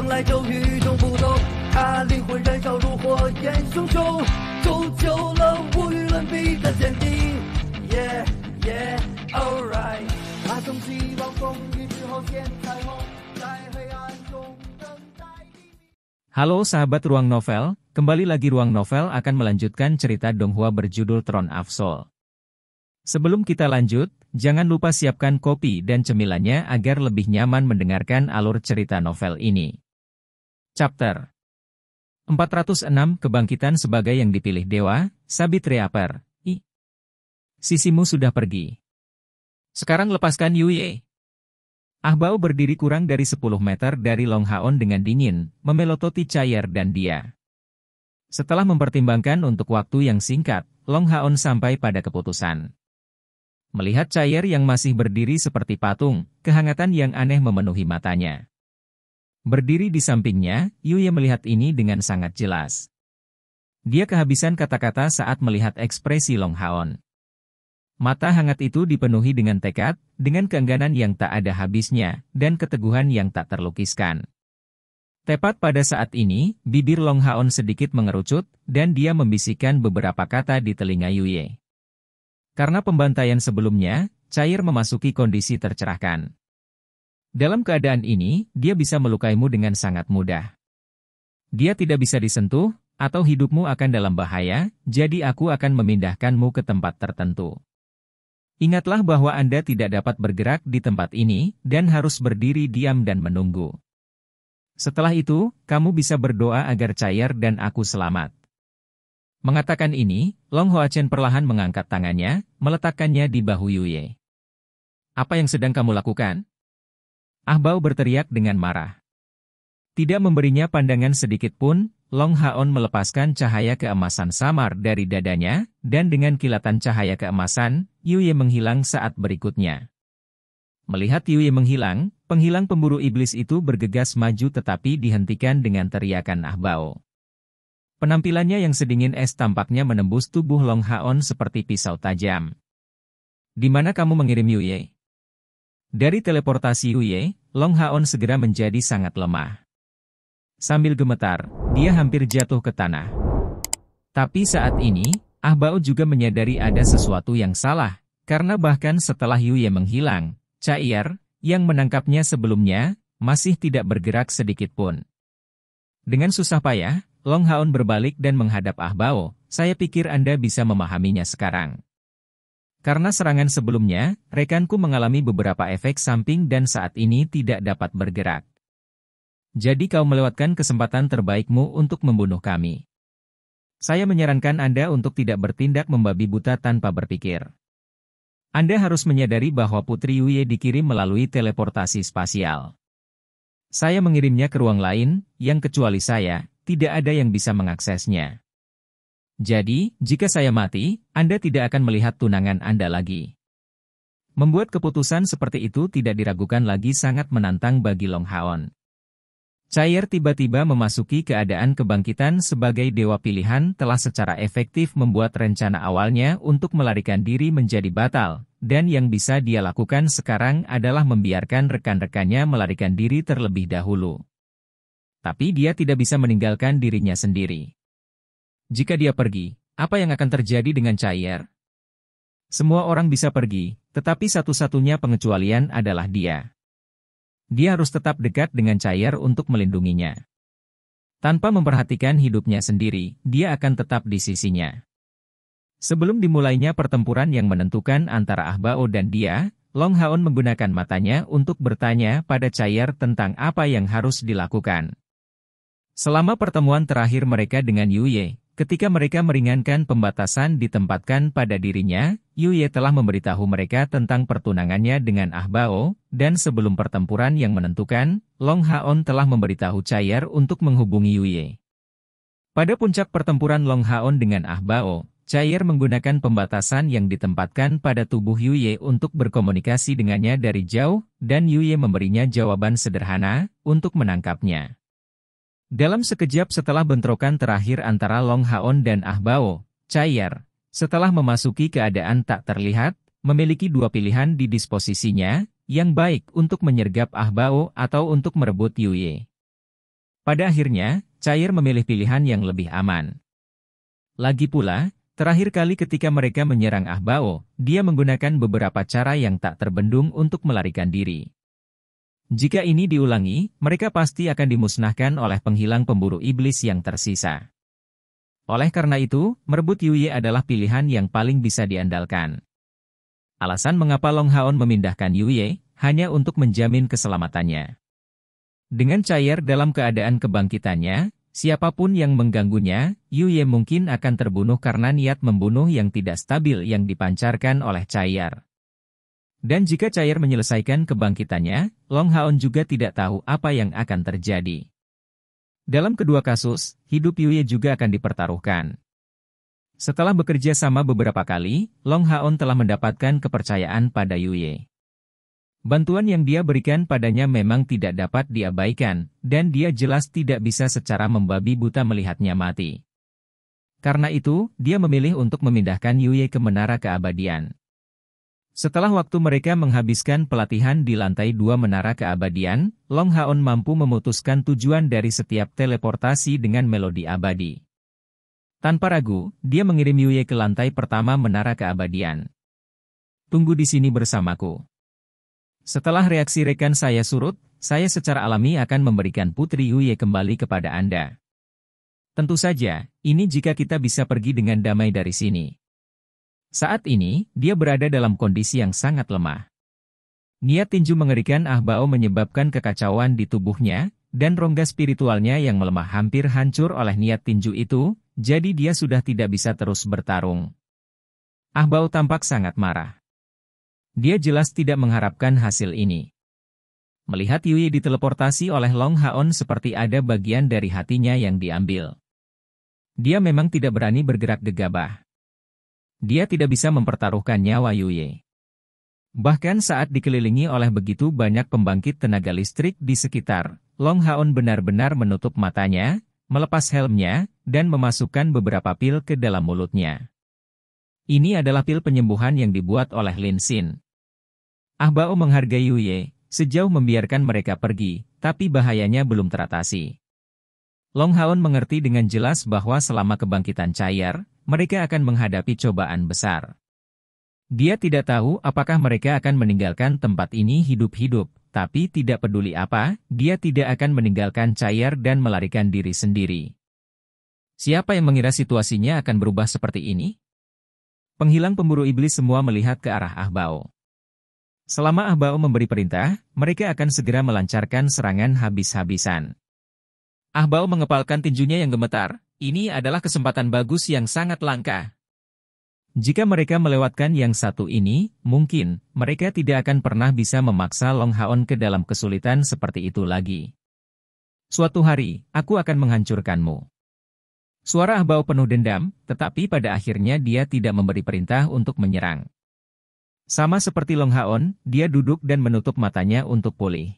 Halo yeah sahabat Ruang Novel, kembali lagi Ruang Novel akan melanjutkan cerita Donghua berjudul Tron of Soul. Sebelum kita lanjut, jangan lupa siapkan kopi dan cemilannya agar lebih nyaman mendengarkan alur cerita novel ini. Chapter 406 Kebangkitan sebagai yang dipilih dewa, Sabit Reaper, I. Sisimu sudah pergi. Sekarang lepaskan Yue. Ah Bao berdiri kurang dari 10 meter dari Long Haon dengan dingin, memelototi Cair dan dia. Setelah mempertimbangkan untuk waktu yang singkat, Long Haon sampai pada keputusan. Melihat Cair yang masih berdiri seperti patung, kehangatan yang aneh memenuhi matanya. Berdiri di sampingnya, Yuya melihat ini dengan sangat jelas. Dia kehabisan kata-kata saat melihat ekspresi Long Haon. Mata hangat itu dipenuhi dengan tekad, dengan keengganan yang tak ada habisnya, dan keteguhan yang tak terlukiskan. Tepat pada saat ini, bibir Long Haon sedikit mengerucut, dan dia membisikkan beberapa kata di telinga Yuye. Karena pembantaian sebelumnya, cair memasuki kondisi tercerahkan. Dalam keadaan ini, dia bisa melukaimu dengan sangat mudah. Dia tidak bisa disentuh, atau hidupmu akan dalam bahaya, jadi aku akan memindahkanmu ke tempat tertentu. Ingatlah bahwa Anda tidak dapat bergerak di tempat ini, dan harus berdiri diam dan menunggu. Setelah itu, kamu bisa berdoa agar cair dan aku selamat. Mengatakan ini, Long Hoa Chen perlahan mengangkat tangannya, meletakkannya di bahu Yue. Apa yang sedang kamu lakukan? Ahbao berteriak dengan marah. Tidak memberinya pandangan sedikit pun, Long Haon melepaskan cahaya keemasan samar dari dadanya, dan dengan kilatan cahaya keemasan, Yuye menghilang saat berikutnya. Melihat Yuye menghilang, penghilang pemburu iblis itu bergegas maju tetapi dihentikan dengan teriakan Ahbao. Penampilannya yang sedingin es tampaknya menembus tubuh Long Haon seperti pisau tajam. Di mana kamu mengirim Yuye? Dari teleportasi Uye, Long Haon segera menjadi sangat lemah. Sambil gemetar, dia hampir jatuh ke tanah. Tapi saat ini, Ah Bao juga menyadari ada sesuatu yang salah, karena bahkan setelah Yuye menghilang, Cair, yang menangkapnya sebelumnya, masih tidak bergerak sedikit pun. Dengan susah payah, Long Haon berbalik dan menghadap Ah Bao, saya pikir Anda bisa memahaminya sekarang. Karena serangan sebelumnya, rekanku mengalami beberapa efek samping dan saat ini tidak dapat bergerak. Jadi kau melewatkan kesempatan terbaikmu untuk membunuh kami. Saya menyarankan Anda untuk tidak bertindak membabi buta tanpa berpikir. Anda harus menyadari bahwa Putri Yue dikirim melalui teleportasi spasial. Saya mengirimnya ke ruang lain, yang kecuali saya, tidak ada yang bisa mengaksesnya. Jadi, jika saya mati, Anda tidak akan melihat tunangan Anda lagi. Membuat keputusan seperti itu tidak diragukan lagi sangat menantang bagi Long Haon. Cair tiba-tiba memasuki keadaan kebangkitan sebagai dewa pilihan telah secara efektif membuat rencana awalnya untuk melarikan diri menjadi batal, dan yang bisa dia lakukan sekarang adalah membiarkan rekan-rekannya melarikan diri terlebih dahulu. Tapi dia tidak bisa meninggalkan dirinya sendiri. Jika dia pergi, apa yang akan terjadi dengan Cair? Semua orang bisa pergi, tetapi satu-satunya pengecualian adalah dia. Dia harus tetap dekat dengan Cair untuk melindunginya. Tanpa memperhatikan hidupnya sendiri, dia akan tetap di sisinya. Sebelum dimulainya pertempuran yang menentukan antara Ahbao dan dia, Long Haon menggunakan matanya untuk bertanya pada Cair tentang apa yang harus dilakukan. Selama pertemuan terakhir mereka dengan Yu Ye, Ketika mereka meringankan pembatasan ditempatkan pada dirinya, Yue telah memberitahu mereka tentang pertunangannya dengan Ah Bao, dan sebelum pertempuran yang menentukan, Long Haon telah memberitahu Cair untuk menghubungi Yue. Pada puncak pertempuran Long Haon dengan Ah Bao, Cair menggunakan pembatasan yang ditempatkan pada tubuh Yue untuk berkomunikasi dengannya dari jauh, dan Yue memberinya jawaban sederhana untuk menangkapnya. Dalam sekejap setelah bentrokan terakhir antara Long Haon dan Ah Bao, Chayer, setelah memasuki keadaan tak terlihat, memiliki dua pilihan di disposisinya, yang baik untuk menyergap Ah Bao atau untuk merebut Yue. Pada akhirnya, Chayer memilih pilihan yang lebih aman. Lagi pula, terakhir kali ketika mereka menyerang Ah Bao, dia menggunakan beberapa cara yang tak terbendung untuk melarikan diri. Jika ini diulangi, mereka pasti akan dimusnahkan oleh penghilang pemburu iblis yang tersisa. Oleh karena itu, merebut Yuye adalah pilihan yang paling bisa diandalkan. Alasan mengapa Long Haon memindahkan Yuye hanya untuk menjamin keselamatannya. Dengan cair dalam keadaan kebangkitannya, siapapun yang mengganggunya, Yuye mungkin akan terbunuh karena niat membunuh yang tidak stabil yang dipancarkan oleh cair. Dan jika Cair menyelesaikan kebangkitannya, Long Haon juga tidak tahu apa yang akan terjadi. Dalam kedua kasus, hidup Yuye juga akan dipertaruhkan. Setelah bekerja sama beberapa kali, Long Haon telah mendapatkan kepercayaan pada Yuye. Bantuan yang dia berikan padanya memang tidak dapat diabaikan, dan dia jelas tidak bisa secara membabi buta melihatnya mati. Karena itu, dia memilih untuk memindahkan Yuye ke Menara Keabadian. Setelah waktu mereka menghabiskan pelatihan di lantai dua Menara Keabadian, Long Haon mampu memutuskan tujuan dari setiap teleportasi dengan melodi abadi. Tanpa ragu, dia mengirim Yuye ke lantai pertama Menara Keabadian. Tunggu di sini bersamaku. Setelah reaksi rekan saya surut, saya secara alami akan memberikan Putri Yuye kembali kepada Anda. Tentu saja, ini jika kita bisa pergi dengan damai dari sini. Saat ini, dia berada dalam kondisi yang sangat lemah. Niat tinju mengerikan Ahbao menyebabkan kekacauan di tubuhnya, dan rongga spiritualnya yang melemah hampir hancur oleh niat tinju itu, jadi dia sudah tidak bisa terus bertarung. Ahbao tampak sangat marah. Dia jelas tidak mengharapkan hasil ini. Melihat Yui diteleportasi oleh Long Haon seperti ada bagian dari hatinya yang diambil. Dia memang tidak berani bergerak gegabah dia tidak bisa mempertaruhkan nyawa Yuye. Bahkan saat dikelilingi oleh begitu banyak pembangkit tenaga listrik di sekitar, Long Haon benar-benar menutup matanya, melepas helmnya, dan memasukkan beberapa pil ke dalam mulutnya. Ini adalah pil penyembuhan yang dibuat oleh Lin Xin. Ah Bao menghargai Yuye, sejauh membiarkan mereka pergi, tapi bahayanya belum teratasi. Long Haon mengerti dengan jelas bahwa selama kebangkitan cair, mereka akan menghadapi cobaan besar. Dia tidak tahu apakah mereka akan meninggalkan tempat ini hidup-hidup, tapi tidak peduli apa, dia tidak akan meninggalkan cair dan melarikan diri sendiri. Siapa yang mengira situasinya akan berubah seperti ini? Penghilang pemburu iblis semua melihat ke arah Ahbao. Selama Ahbao memberi perintah, mereka akan segera melancarkan serangan habis-habisan. Ahbao mengepalkan tinjunya yang gemetar, ini adalah kesempatan bagus yang sangat langka. Jika mereka melewatkan yang satu ini, mungkin mereka tidak akan pernah bisa memaksa Long Haon ke dalam kesulitan seperti itu lagi. Suatu hari, aku akan menghancurkanmu. Suara Ah penuh dendam, tetapi pada akhirnya dia tidak memberi perintah untuk menyerang. Sama seperti Long Haon, dia duduk dan menutup matanya untuk pulih.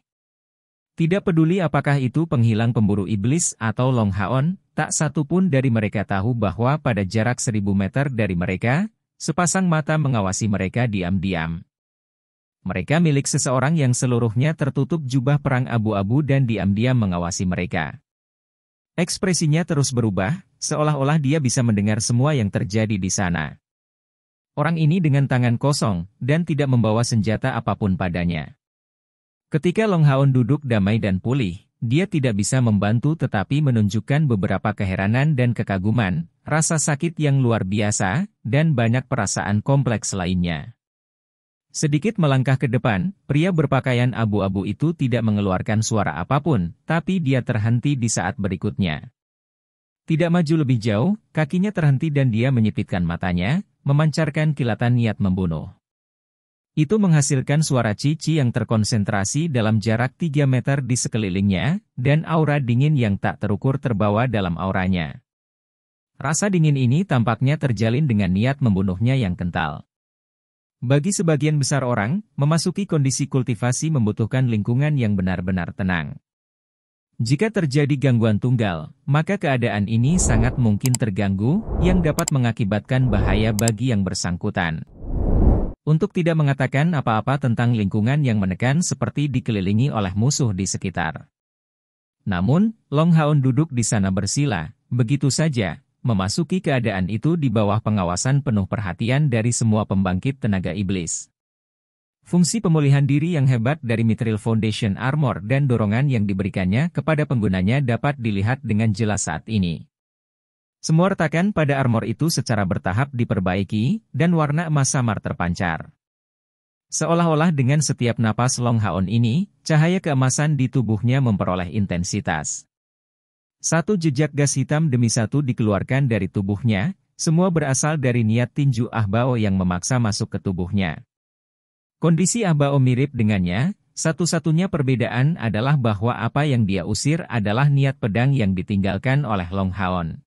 Tidak peduli apakah itu penghilang pemburu iblis atau Long Haon, tak satu pun dari mereka tahu bahwa pada jarak seribu meter dari mereka, sepasang mata mengawasi mereka diam-diam. Mereka milik seseorang yang seluruhnya tertutup jubah perang abu-abu dan diam-diam mengawasi mereka. Ekspresinya terus berubah, seolah-olah dia bisa mendengar semua yang terjadi di sana. Orang ini dengan tangan kosong, dan tidak membawa senjata apapun padanya. Ketika Long Haon duduk damai dan pulih, dia tidak bisa membantu tetapi menunjukkan beberapa keheranan dan kekaguman, rasa sakit yang luar biasa, dan banyak perasaan kompleks lainnya. Sedikit melangkah ke depan, pria berpakaian abu-abu itu tidak mengeluarkan suara apapun, tapi dia terhenti di saat berikutnya. Tidak maju lebih jauh, kakinya terhenti dan dia menyipitkan matanya, memancarkan kilatan niat membunuh. Itu menghasilkan suara cici yang terkonsentrasi dalam jarak 3 meter di sekelilingnya, dan aura dingin yang tak terukur terbawa dalam auranya. Rasa dingin ini tampaknya terjalin dengan niat membunuhnya yang kental. Bagi sebagian besar orang, memasuki kondisi kultivasi membutuhkan lingkungan yang benar-benar tenang. Jika terjadi gangguan tunggal, maka keadaan ini sangat mungkin terganggu, yang dapat mengakibatkan bahaya bagi yang bersangkutan. Untuk tidak mengatakan apa-apa tentang lingkungan yang menekan seperti dikelilingi oleh musuh di sekitar. Namun, Long Haon duduk di sana bersila, begitu saja, memasuki keadaan itu di bawah pengawasan penuh perhatian dari semua pembangkit tenaga iblis. Fungsi pemulihan diri yang hebat dari Mithril Foundation Armor dan dorongan yang diberikannya kepada penggunanya dapat dilihat dengan jelas saat ini. Semua retakan pada armor itu secara bertahap diperbaiki, dan warna emas samar terpancar. Seolah-olah dengan setiap napas Long Haon ini, cahaya keemasan di tubuhnya memperoleh intensitas. Satu jejak gas hitam demi satu dikeluarkan dari tubuhnya, semua berasal dari niat tinju Ahbao yang memaksa masuk ke tubuhnya. Kondisi Ahbao mirip dengannya, satu-satunya perbedaan adalah bahwa apa yang dia usir adalah niat pedang yang ditinggalkan oleh Long Haon.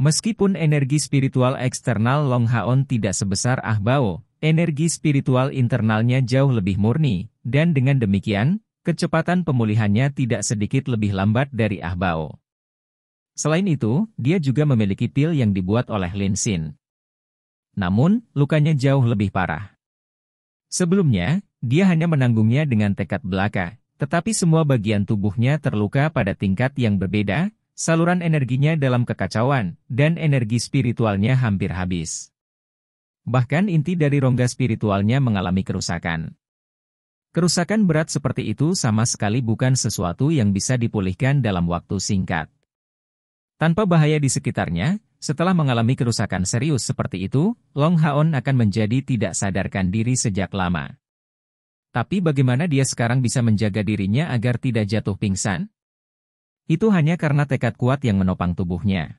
Meskipun energi spiritual eksternal Long Haon tidak sebesar Ah Bao, energi spiritual internalnya jauh lebih murni, dan dengan demikian, kecepatan pemulihannya tidak sedikit lebih lambat dari Ah Bao. Selain itu, dia juga memiliki pil yang dibuat oleh Lin Xin. Namun, lukanya jauh lebih parah. Sebelumnya, dia hanya menanggungnya dengan tekad belaka, tetapi semua bagian tubuhnya terluka pada tingkat yang berbeda, saluran energinya dalam kekacauan, dan energi spiritualnya hampir habis. Bahkan inti dari rongga spiritualnya mengalami kerusakan. Kerusakan berat seperti itu sama sekali bukan sesuatu yang bisa dipulihkan dalam waktu singkat. Tanpa bahaya di sekitarnya, setelah mengalami kerusakan serius seperti itu, Long Haon akan menjadi tidak sadarkan diri sejak lama. Tapi bagaimana dia sekarang bisa menjaga dirinya agar tidak jatuh pingsan? Itu hanya karena tekad kuat yang menopang tubuhnya.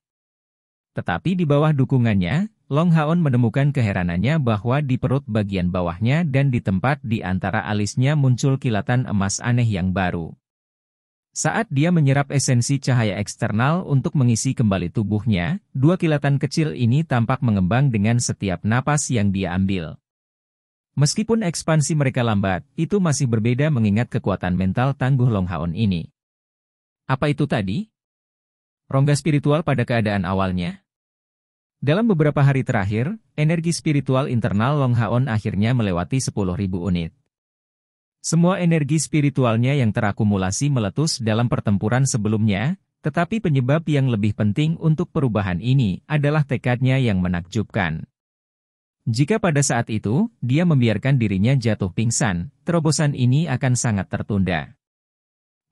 Tetapi di bawah dukungannya, Long Haon menemukan keheranannya bahwa di perut bagian bawahnya dan di tempat di antara alisnya muncul kilatan emas aneh yang baru. Saat dia menyerap esensi cahaya eksternal untuk mengisi kembali tubuhnya, dua kilatan kecil ini tampak mengembang dengan setiap napas yang dia ambil. Meskipun ekspansi mereka lambat, itu masih berbeda mengingat kekuatan mental tangguh Long Haon ini. Apa itu tadi? Rongga spiritual pada keadaan awalnya. Dalam beberapa hari terakhir, energi spiritual internal Long Haon akhirnya melewati 10.000 unit. Semua energi spiritualnya yang terakumulasi meletus dalam pertempuran sebelumnya, tetapi penyebab yang lebih penting untuk perubahan ini adalah tekadnya yang menakjubkan. Jika pada saat itu, dia membiarkan dirinya jatuh pingsan, terobosan ini akan sangat tertunda.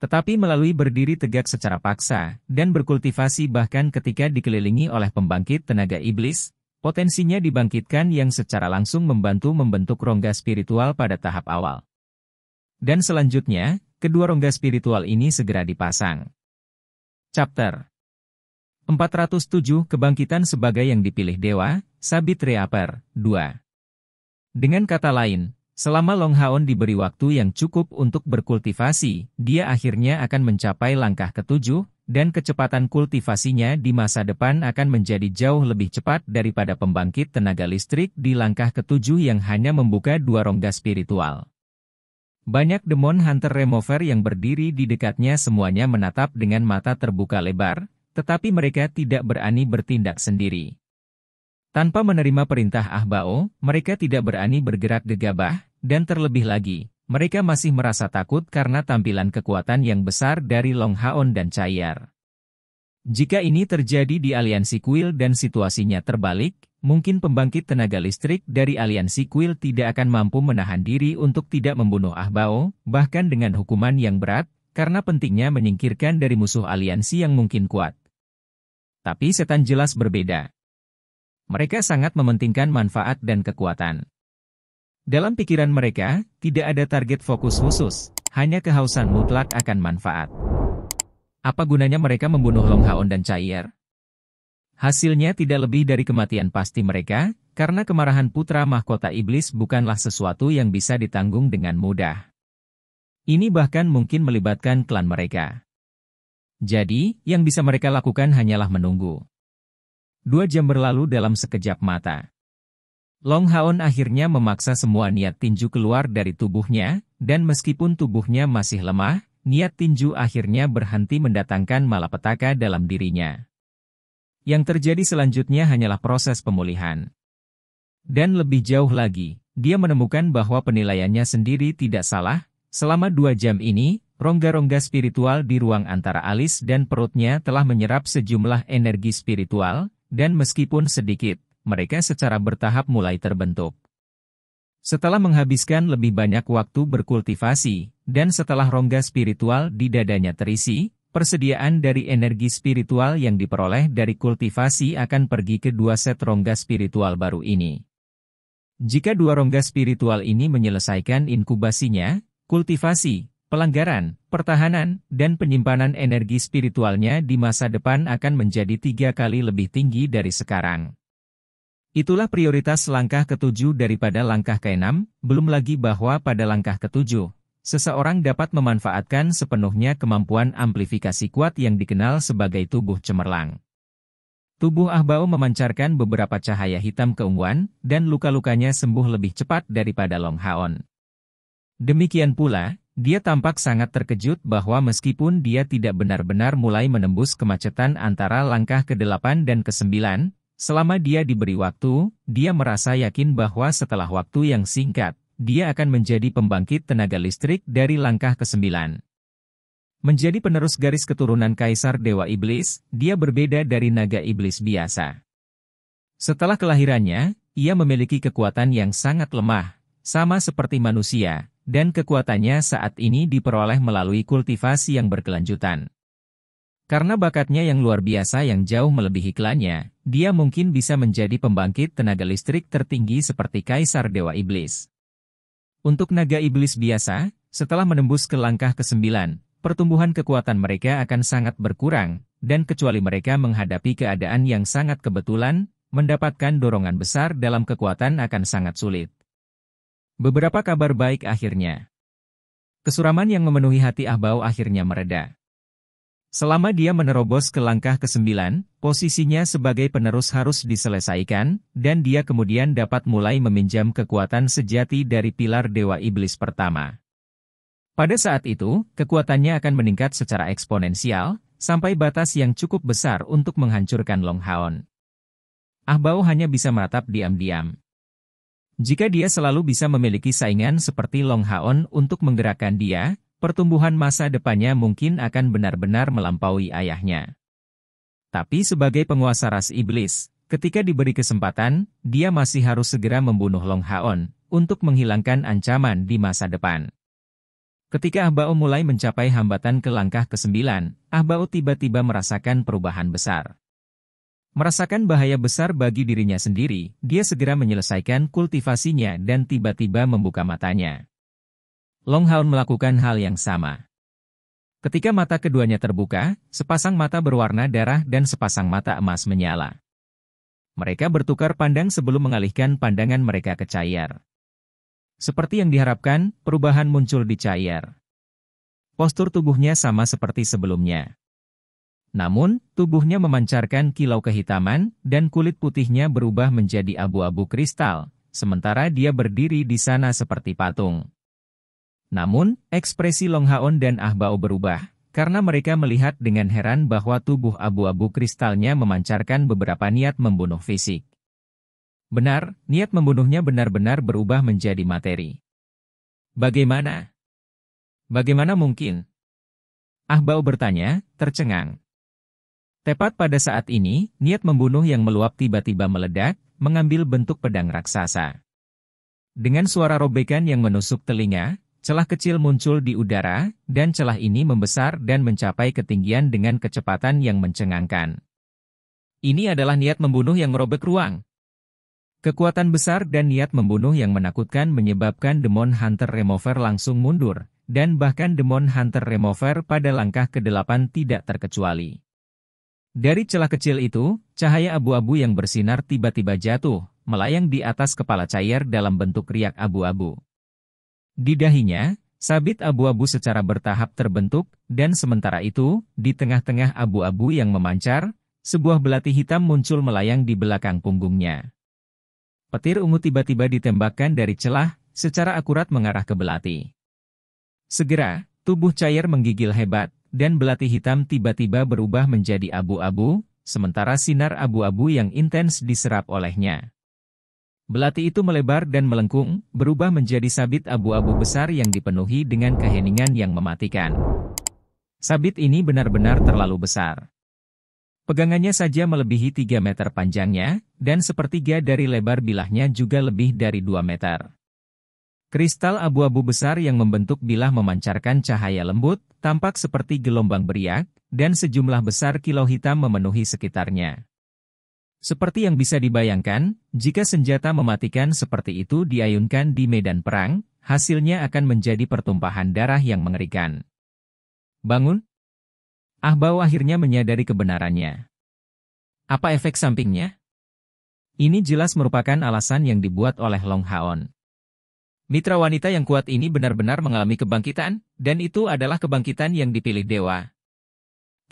Tetapi melalui berdiri tegak secara paksa dan berkultivasi bahkan ketika dikelilingi oleh pembangkit tenaga iblis, potensinya dibangkitkan yang secara langsung membantu membentuk rongga spiritual pada tahap awal. Dan selanjutnya, kedua rongga spiritual ini segera dipasang. Chapter 407 Kebangkitan sebagai yang dipilih Dewa, Sabit Reaper, 2 Dengan kata lain, Selama Long Haon diberi waktu yang cukup untuk berkultivasi, dia akhirnya akan mencapai langkah ketujuh, dan kecepatan kultivasinya di masa depan akan menjadi jauh lebih cepat daripada pembangkit tenaga listrik di langkah ketujuh yang hanya membuka dua rongga spiritual. Banyak demon hunter remover yang berdiri di dekatnya semuanya menatap dengan mata terbuka lebar, tetapi mereka tidak berani bertindak sendiri. Tanpa menerima perintah Ahbao, mereka tidak berani bergerak gegabah, dan terlebih lagi, mereka masih merasa takut karena tampilan kekuatan yang besar dari Long Haon dan Chayar. Jika ini terjadi di aliansi kuil dan situasinya terbalik, mungkin pembangkit tenaga listrik dari aliansi kuil tidak akan mampu menahan diri untuk tidak membunuh Ah Bao, bahkan dengan hukuman yang berat, karena pentingnya menyingkirkan dari musuh aliansi yang mungkin kuat. Tapi setan jelas berbeda. Mereka sangat mementingkan manfaat dan kekuatan. Dalam pikiran mereka, tidak ada target fokus khusus, hanya kehausan mutlak akan manfaat. Apa gunanya mereka membunuh Long Haon dan Cair? Hasilnya tidak lebih dari kematian pasti mereka, karena kemarahan putra mahkota iblis bukanlah sesuatu yang bisa ditanggung dengan mudah. Ini bahkan mungkin melibatkan klan mereka. Jadi, yang bisa mereka lakukan hanyalah menunggu. Dua jam berlalu dalam sekejap mata. Long Haon akhirnya memaksa semua niat tinju keluar dari tubuhnya, dan meskipun tubuhnya masih lemah, niat tinju akhirnya berhenti mendatangkan malapetaka dalam dirinya. Yang terjadi selanjutnya hanyalah proses pemulihan. Dan lebih jauh lagi, dia menemukan bahwa penilaiannya sendiri tidak salah, selama dua jam ini, rongga-rongga spiritual di ruang antara alis dan perutnya telah menyerap sejumlah energi spiritual, dan meskipun sedikit, mereka secara bertahap mulai terbentuk. Setelah menghabiskan lebih banyak waktu berkultivasi, dan setelah rongga spiritual di dadanya terisi, persediaan dari energi spiritual yang diperoleh dari kultivasi akan pergi ke dua set rongga spiritual baru ini. Jika dua rongga spiritual ini menyelesaikan inkubasinya, kultivasi, pelanggaran, pertahanan, dan penyimpanan energi spiritualnya di masa depan akan menjadi tiga kali lebih tinggi dari sekarang. Itulah prioritas langkah ketujuh daripada langkah keenam, belum lagi bahwa pada langkah ketujuh, seseorang dapat memanfaatkan sepenuhnya kemampuan amplifikasi kuat yang dikenal sebagai tubuh cemerlang. Tubuh Ahbao memancarkan beberapa cahaya hitam keungguan, dan luka-lukanya sembuh lebih cepat daripada Long Haon. Demikian pula, dia tampak sangat terkejut bahwa meskipun dia tidak benar-benar mulai menembus kemacetan antara langkah ke-8 dan ke-9, Selama dia diberi waktu, dia merasa yakin bahwa setelah waktu yang singkat, dia akan menjadi pembangkit tenaga listrik dari langkah ke-9. Menjadi penerus garis keturunan Kaisar Dewa Iblis, dia berbeda dari naga iblis biasa. Setelah kelahirannya, ia memiliki kekuatan yang sangat lemah, sama seperti manusia, dan kekuatannya saat ini diperoleh melalui kultivasi yang berkelanjutan. Karena bakatnya yang luar biasa yang jauh melebihi klannya, dia mungkin bisa menjadi pembangkit tenaga listrik tertinggi seperti Kaisar Dewa Iblis. Untuk naga iblis biasa, setelah menembus ke langkah ke-9, pertumbuhan kekuatan mereka akan sangat berkurang, dan kecuali mereka menghadapi keadaan yang sangat kebetulan, mendapatkan dorongan besar dalam kekuatan akan sangat sulit. Beberapa kabar baik akhirnya. Kesuraman yang memenuhi hati Ahbau akhirnya mereda. Selama dia menerobos ke langkah ke-9, posisinya sebagai penerus harus diselesaikan, dan dia kemudian dapat mulai meminjam kekuatan sejati dari pilar Dewa Iblis pertama. Pada saat itu, kekuatannya akan meningkat secara eksponensial, sampai batas yang cukup besar untuk menghancurkan Long Haon. Ah Bao hanya bisa meratap diam-diam. Jika dia selalu bisa memiliki saingan seperti Long Haon untuk menggerakkan dia, pertumbuhan masa depannya mungkin akan benar-benar melampaui ayahnya. Tapi sebagai penguasa ras iblis, ketika diberi kesempatan, dia masih harus segera membunuh Long Haon untuk menghilangkan ancaman di masa depan. Ketika Ahbao mulai mencapai hambatan ke langkah ke-9, Ahbao tiba-tiba merasakan perubahan besar. Merasakan bahaya besar bagi dirinya sendiri, dia segera menyelesaikan kultivasinya dan tiba-tiba membuka matanya. Longhaun melakukan hal yang sama. Ketika mata keduanya terbuka, sepasang mata berwarna darah dan sepasang mata emas menyala. Mereka bertukar pandang sebelum mengalihkan pandangan mereka ke Cair. Seperti yang diharapkan, perubahan muncul di Cair. Postur tubuhnya sama seperti sebelumnya. Namun, tubuhnya memancarkan kilau kehitaman dan kulit putihnya berubah menjadi abu-abu kristal, sementara dia berdiri di sana seperti patung. Namun, ekspresi Long Haon dan Ah Bao berubah, karena mereka melihat dengan heran bahwa tubuh abu-abu kristalnya memancarkan beberapa niat membunuh fisik. Benar, niat membunuhnya benar-benar berubah menjadi materi. Bagaimana? Bagaimana mungkin? Ah Bao bertanya, tercengang. Tepat pada saat ini, niat membunuh yang meluap tiba-tiba meledak, mengambil bentuk pedang raksasa. Dengan suara robekan yang menusuk telinga, Celah kecil muncul di udara, dan celah ini membesar dan mencapai ketinggian dengan kecepatan yang mencengangkan. Ini adalah niat membunuh yang merobek ruang. Kekuatan besar dan niat membunuh yang menakutkan menyebabkan Demon Hunter Remover langsung mundur, dan bahkan Demon Hunter Remover pada langkah ke-8 tidak terkecuali. Dari celah kecil itu, cahaya abu-abu yang bersinar tiba-tiba jatuh, melayang di atas kepala Cair dalam bentuk riak abu-abu. Di dahinya, sabit abu-abu secara bertahap terbentuk, dan sementara itu, di tengah-tengah abu-abu yang memancar, sebuah belati hitam muncul melayang di belakang punggungnya. Petir ungu tiba-tiba ditembakkan dari celah, secara akurat mengarah ke belati. Segera, tubuh cair menggigil hebat, dan belati hitam tiba-tiba berubah menjadi abu-abu, sementara sinar abu-abu yang intens diserap olehnya. Belati itu melebar dan melengkung, berubah menjadi sabit abu-abu besar yang dipenuhi dengan keheningan yang mematikan. Sabit ini benar-benar terlalu besar. Pegangannya saja melebihi 3 meter panjangnya, dan sepertiga dari lebar bilahnya juga lebih dari 2 meter. Kristal abu-abu besar yang membentuk bilah memancarkan cahaya lembut, tampak seperti gelombang beriak, dan sejumlah besar kilau hitam memenuhi sekitarnya. Seperti yang bisa dibayangkan, jika senjata mematikan seperti itu diayunkan di medan perang, hasilnya akan menjadi pertumpahan darah yang mengerikan. Bangun? Ahbau akhirnya menyadari kebenarannya. Apa efek sampingnya? Ini jelas merupakan alasan yang dibuat oleh Long Haon. Mitra wanita yang kuat ini benar-benar mengalami kebangkitan, dan itu adalah kebangkitan yang dipilih dewa.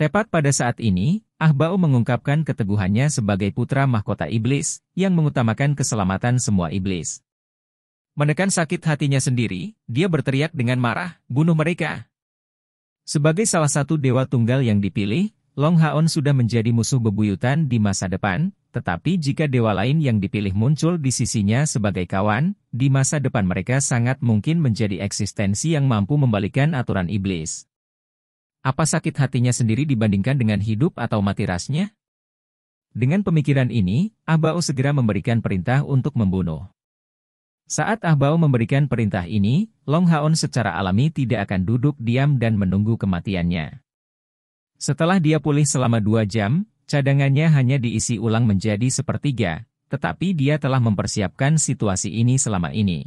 Tepat pada saat ini, Ahbau mengungkapkan keteguhannya sebagai putra mahkota iblis, yang mengutamakan keselamatan semua iblis. Menekan sakit hatinya sendiri, dia berteriak dengan marah, bunuh mereka. Sebagai salah satu dewa tunggal yang dipilih, Long Haon sudah menjadi musuh bebuyutan di masa depan, tetapi jika dewa lain yang dipilih muncul di sisinya sebagai kawan, di masa depan mereka sangat mungkin menjadi eksistensi yang mampu membalikan aturan iblis. Apa sakit hatinya sendiri dibandingkan dengan hidup atau mati rasnya? Dengan pemikiran ini, Ahbao segera memberikan perintah untuk membunuh. Saat Ahbao memberikan perintah ini, Long Haon secara alami tidak akan duduk diam dan menunggu kematiannya. Setelah dia pulih selama dua jam, cadangannya hanya diisi ulang menjadi sepertiga, tetapi dia telah mempersiapkan situasi ini selama ini.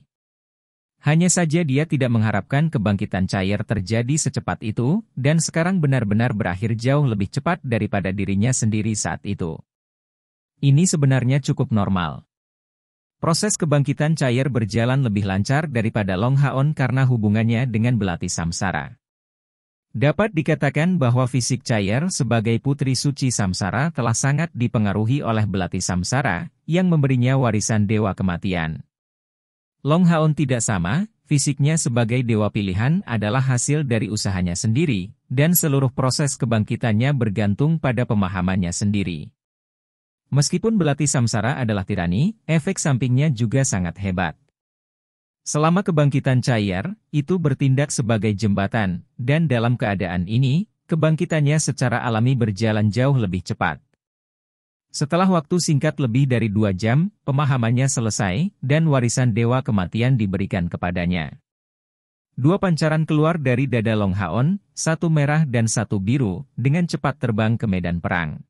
Hanya saja dia tidak mengharapkan kebangkitan cair terjadi secepat itu, dan sekarang benar-benar berakhir jauh lebih cepat daripada dirinya sendiri saat itu. Ini sebenarnya cukup normal. Proses kebangkitan cair berjalan lebih lancar daripada Long Haon karena hubungannya dengan belati samsara. Dapat dikatakan bahwa fisik cair sebagai putri suci samsara telah sangat dipengaruhi oleh belati samsara, yang memberinya warisan dewa kematian. Long Haon tidak sama, fisiknya sebagai dewa pilihan adalah hasil dari usahanya sendiri, dan seluruh proses kebangkitannya bergantung pada pemahamannya sendiri. Meskipun belati samsara adalah tirani, efek sampingnya juga sangat hebat. Selama kebangkitan cair, itu bertindak sebagai jembatan, dan dalam keadaan ini, kebangkitannya secara alami berjalan jauh lebih cepat. Setelah waktu singkat lebih dari dua jam, pemahamannya selesai, dan warisan Dewa Kematian diberikan kepadanya. Dua pancaran keluar dari dada Long Haon, satu merah dan satu biru, dengan cepat terbang ke medan perang.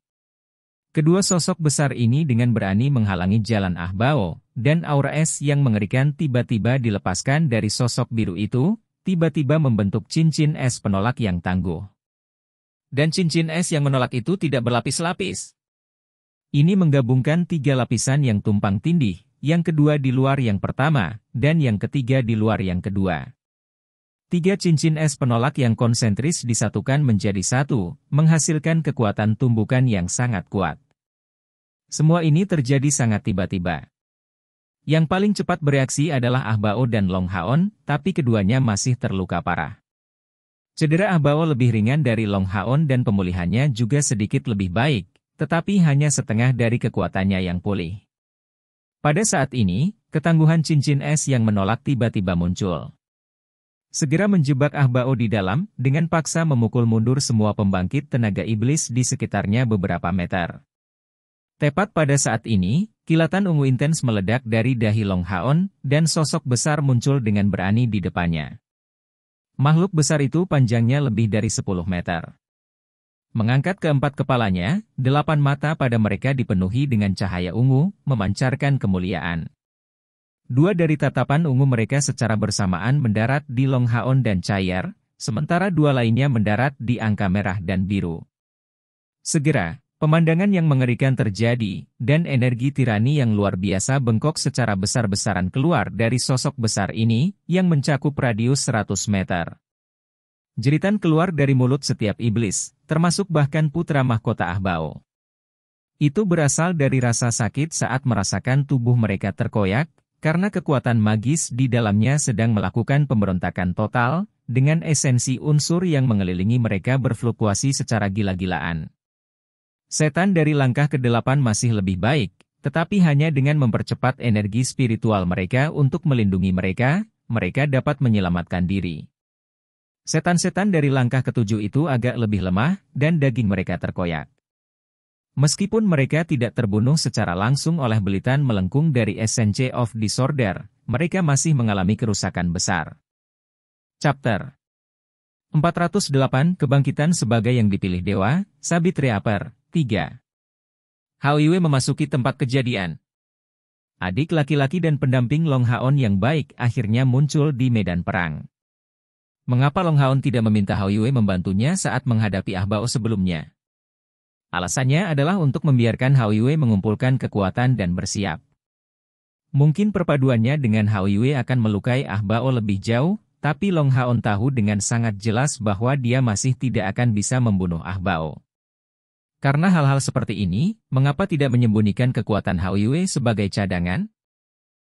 Kedua sosok besar ini dengan berani menghalangi jalan Ah Bao, dan aura es yang mengerikan tiba-tiba dilepaskan dari sosok biru itu, tiba-tiba membentuk cincin es penolak yang tangguh. Dan cincin es yang menolak itu tidak berlapis-lapis. Ini menggabungkan tiga lapisan yang tumpang tindih, yang kedua di luar yang pertama, dan yang ketiga di luar yang kedua. Tiga cincin es penolak yang konsentris disatukan menjadi satu, menghasilkan kekuatan tumbukan yang sangat kuat. Semua ini terjadi sangat tiba-tiba. Yang paling cepat bereaksi adalah Ahbao dan Long Haon, tapi keduanya masih terluka parah. Cedera Ahbao lebih ringan dari Long Haon dan pemulihannya juga sedikit lebih baik, tetapi hanya setengah dari kekuatannya yang pulih. Pada saat ini, ketangguhan cincin es yang menolak tiba-tiba muncul. Segera menjebak Ahbao di dalam, dengan paksa memukul mundur semua pembangkit tenaga iblis di sekitarnya beberapa meter. Tepat pada saat ini, kilatan ungu intens meledak dari dahi Long Haon, dan sosok besar muncul dengan berani di depannya. Makhluk besar itu panjangnya lebih dari 10 meter. Mengangkat keempat kepalanya, delapan mata pada mereka dipenuhi dengan cahaya ungu, memancarkan kemuliaan. Dua dari tatapan ungu mereka secara bersamaan mendarat di Longhaon dan Chayer, sementara dua lainnya mendarat di angka merah dan biru. Segera, pemandangan yang mengerikan terjadi, dan energi tirani yang luar biasa bengkok secara besar-besaran keluar dari sosok besar ini, yang mencakup radius 100 meter. Jeritan keluar dari mulut setiap iblis, termasuk bahkan putra mahkota Ahbao. Itu berasal dari rasa sakit saat merasakan tubuh mereka terkoyak, karena kekuatan magis di dalamnya sedang melakukan pemberontakan total, dengan esensi unsur yang mengelilingi mereka berfluktuasi secara gila-gilaan. Setan dari langkah ke-8 masih lebih baik, tetapi hanya dengan mempercepat energi spiritual mereka untuk melindungi mereka, mereka dapat menyelamatkan diri. Setan-setan dari langkah ketujuh itu agak lebih lemah, dan daging mereka terkoyak. Meskipun mereka tidak terbunuh secara langsung oleh belitan melengkung dari SNC of Disorder, mereka masih mengalami kerusakan besar. Chapter 408 Kebangkitan sebagai yang dipilih Dewa, Sabit Reaper, 3 Hauiwe memasuki tempat kejadian. Adik laki-laki dan pendamping Long Haon yang baik akhirnya muncul di medan perang. Mengapa Long Haon tidak meminta Hao Yue membantunya saat menghadapi Ah Bao sebelumnya? Alasannya adalah untuk membiarkan Hao Yue mengumpulkan kekuatan dan bersiap. Mungkin perpaduannya dengan Hao Yue akan melukai Ah Bao lebih jauh, tapi Long Haon tahu dengan sangat jelas bahwa dia masih tidak akan bisa membunuh Ah Bao. Karena hal-hal seperti ini, mengapa tidak menyembunyikan kekuatan Hao Yue sebagai cadangan?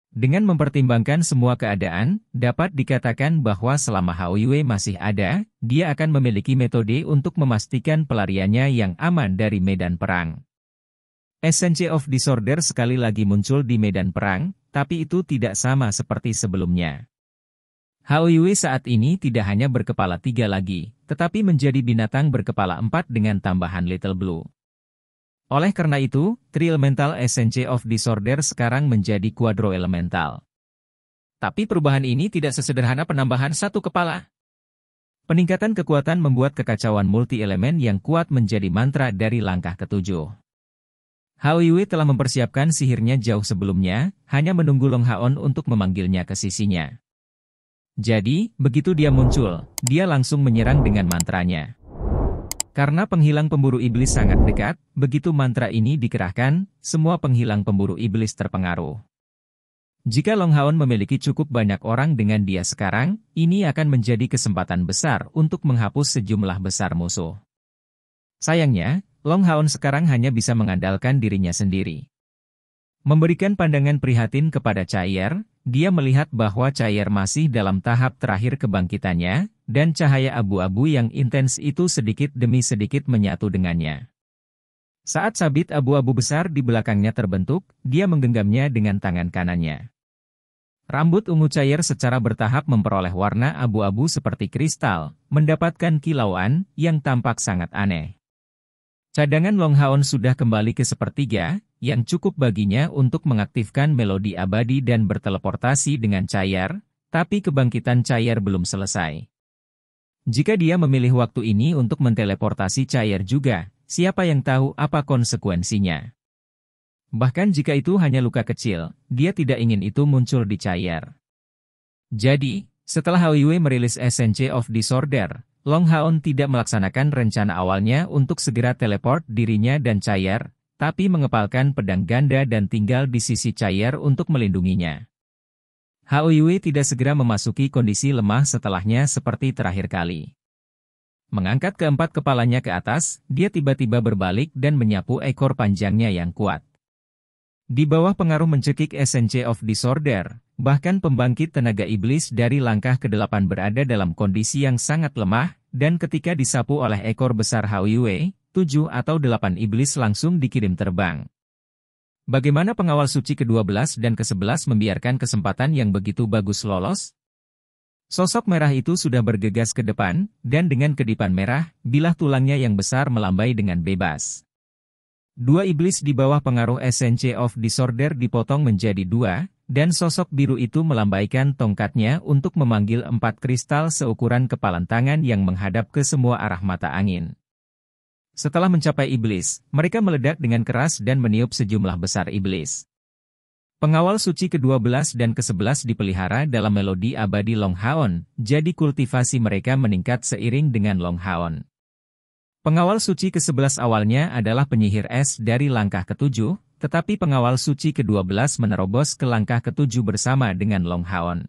Dengan mempertimbangkan semua keadaan, dapat dikatakan bahwa selama HOIW masih ada, dia akan memiliki metode untuk memastikan pelariannya yang aman dari medan perang. Essence of disorder sekali lagi muncul di medan perang, tapi itu tidak sama seperti sebelumnya. HOIW saat ini tidak hanya berkepala tiga lagi, tetapi menjadi binatang berkepala empat dengan tambahan Little Blue. Oleh karena itu, tri mental essence of disorder sekarang menjadi quadro-elemental. Tapi perubahan ini tidak sesederhana penambahan satu kepala. Peningkatan kekuatan membuat kekacauan multi-elemen yang kuat menjadi mantra dari langkah ketujuh. Haoyue telah mempersiapkan sihirnya jauh sebelumnya, hanya menunggu Long Haon untuk memanggilnya ke sisinya. Jadi, begitu dia muncul, dia langsung menyerang dengan mantranya. Karena penghilang pemburu iblis sangat dekat, begitu mantra ini dikerahkan, semua penghilang pemburu iblis terpengaruh. Jika Long Haon memiliki cukup banyak orang dengan dia sekarang, ini akan menjadi kesempatan besar untuk menghapus sejumlah besar musuh. Sayangnya, Long Haon sekarang hanya bisa mengandalkan dirinya sendiri. Memberikan pandangan prihatin kepada Cair, dia melihat bahwa Cair masih dalam tahap terakhir kebangkitannya, dan cahaya abu-abu yang intens itu sedikit demi sedikit menyatu dengannya. Saat sabit abu-abu besar di belakangnya terbentuk, dia menggenggamnya dengan tangan kanannya. Rambut ungu cair secara bertahap memperoleh warna abu-abu seperti kristal, mendapatkan kilauan yang tampak sangat aneh. Cadangan Long Haon sudah kembali ke sepertiga, yang cukup baginya untuk mengaktifkan melodi abadi dan berteleportasi dengan cair, tapi kebangkitan cair belum selesai. Jika dia memilih waktu ini untuk menteleportasi cair juga, siapa yang tahu apa konsekuensinya. Bahkan jika itu hanya luka kecil, dia tidak ingin itu muncul di cair. Jadi, setelah Haoyue merilis SNC of Disorder, Long Haon tidak melaksanakan rencana awalnya untuk segera teleport dirinya dan Cair, tapi mengepalkan pedang ganda dan tinggal di sisi Cair untuk melindunginya. Huiwei tidak segera memasuki kondisi lemah setelahnya seperti terakhir kali. Mengangkat keempat kepalanya ke atas, dia tiba-tiba berbalik dan menyapu ekor panjangnya yang kuat. Di bawah pengaruh mencekik SNC of Disorder, bahkan pembangkit tenaga iblis dari langkah ke-8 berada dalam kondisi yang sangat lemah, dan ketika disapu oleh ekor besar Huiwei, 7 atau 8 iblis langsung dikirim terbang. Bagaimana pengawal suci ke-12 dan ke-11 membiarkan kesempatan yang begitu bagus lolos? Sosok merah itu sudah bergegas ke depan, dan dengan kedipan merah, bilah tulangnya yang besar melambai dengan bebas. Dua iblis di bawah pengaruh SNC of Disorder dipotong menjadi dua, dan sosok biru itu melambaikan tongkatnya untuk memanggil empat kristal seukuran kepalan tangan yang menghadap ke semua arah mata angin. Setelah mencapai iblis, mereka meledak dengan keras dan meniup sejumlah besar iblis. Pengawal suci ke-12 dan ke-11 dipelihara dalam melodi abadi Long Haon, jadi kultivasi mereka meningkat seiring dengan Long Haon. Pengawal suci ke-11 awalnya adalah penyihir es dari langkah ke-7, tetapi pengawal suci ke-12 menerobos ke langkah ke-7 bersama dengan Long Haon.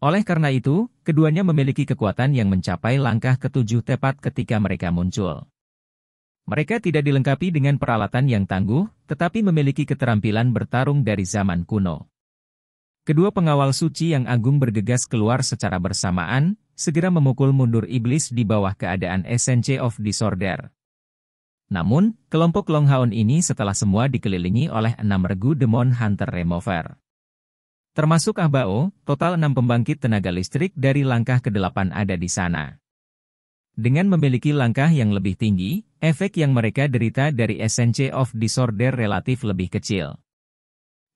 Oleh karena itu, keduanya memiliki kekuatan yang mencapai langkah ke-7 tepat ketika mereka muncul. Mereka tidak dilengkapi dengan peralatan yang tangguh, tetapi memiliki keterampilan bertarung dari zaman kuno. Kedua pengawal suci yang agung bergegas keluar secara bersamaan, segera memukul mundur iblis di bawah keadaan SNC of Disorder. Namun, kelompok Longhaun ini setelah semua dikelilingi oleh enam regu Demon Hunter Remover. Termasuk Ahbao, total enam pembangkit tenaga listrik dari langkah ke-8 ada di sana. Dengan memiliki langkah yang lebih tinggi, efek yang mereka derita dari SNC of disorder relatif lebih kecil.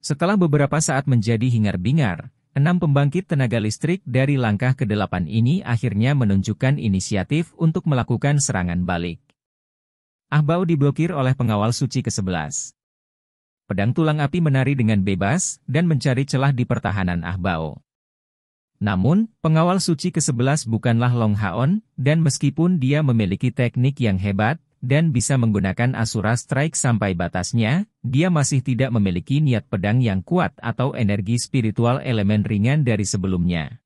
Setelah beberapa saat menjadi hingar-bingar, enam pembangkit tenaga listrik dari langkah ke-8 ini akhirnya menunjukkan inisiatif untuk melakukan serangan balik. Ahbau diblokir oleh pengawal suci ke-11. Pedang tulang api menari dengan bebas dan mencari celah di pertahanan Ahbau. Namun, pengawal suci ke-11 bukanlah Long Haon, dan meskipun dia memiliki teknik yang hebat, dan bisa menggunakan Asura Strike sampai batasnya, dia masih tidak memiliki niat pedang yang kuat atau energi spiritual elemen ringan dari sebelumnya.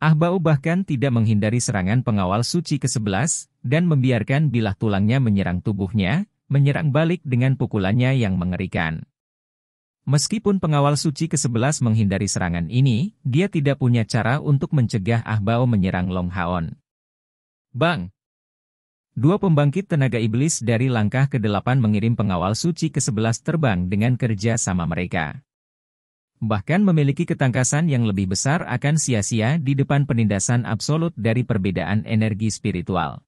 Ahbao bahkan tidak menghindari serangan pengawal suci ke-11, dan membiarkan bilah tulangnya menyerang tubuhnya, menyerang balik dengan pukulannya yang mengerikan. Meskipun pengawal suci ke-11 menghindari serangan ini, dia tidak punya cara untuk mencegah Ahbao menyerang Long Haon. Bang! Dua pembangkit tenaga iblis dari langkah ke-8 mengirim pengawal suci ke-11 terbang dengan kerja sama mereka. Bahkan memiliki ketangkasan yang lebih besar akan sia-sia di depan penindasan absolut dari perbedaan energi spiritual.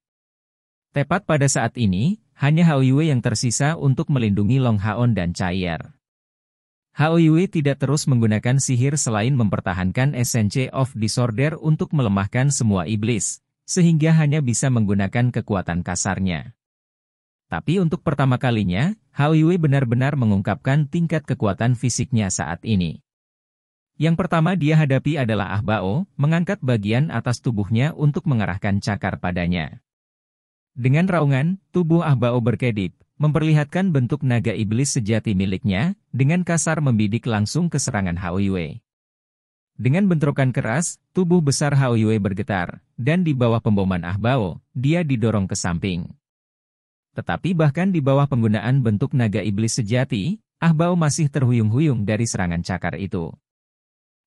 Tepat pada saat ini, hanya Hao Yue yang tersisa untuk melindungi Long Haon dan Cair. Haoyue tidak terus menggunakan sihir selain mempertahankan SNC of Disorder untuk melemahkan semua iblis, sehingga hanya bisa menggunakan kekuatan kasarnya. Tapi untuk pertama kalinya, Haoyue benar-benar mengungkapkan tingkat kekuatan fisiknya saat ini. Yang pertama dia hadapi adalah Ahbao, mengangkat bagian atas tubuhnya untuk mengarahkan cakar padanya. Dengan raungan, tubuh Ahbao berkedip, memperlihatkan bentuk naga iblis sejati miliknya, dengan kasar membidik langsung ke serangan Yue. Dengan bentrokan keras, tubuh besar Yue bergetar, dan di bawah pemboman Ah Bao, dia didorong ke samping. Tetapi bahkan di bawah penggunaan bentuk naga iblis sejati, Ah Bao masih terhuyung-huyung dari serangan cakar itu.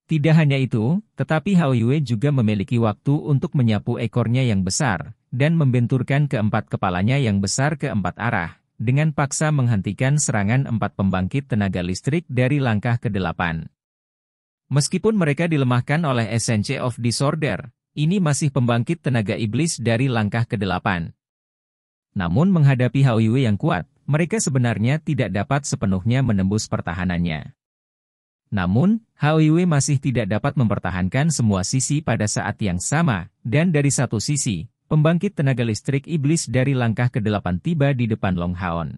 Tidak hanya itu, tetapi Yue juga memiliki waktu untuk menyapu ekornya yang besar, dan membenturkan keempat kepalanya yang besar ke empat arah, dengan paksa menghentikan serangan empat pembangkit tenaga listrik dari langkah ke-8. Meskipun mereka dilemahkan oleh SNC of Disorder, ini masih pembangkit tenaga iblis dari langkah ke-8. Namun menghadapi Haoyue yang kuat, mereka sebenarnya tidak dapat sepenuhnya menembus pertahanannya. Namun, Haoyue masih tidak dapat mempertahankan semua sisi pada saat yang sama, dan dari satu sisi, Pembangkit tenaga listrik iblis dari langkah ke-8 tiba di depan Long Haon.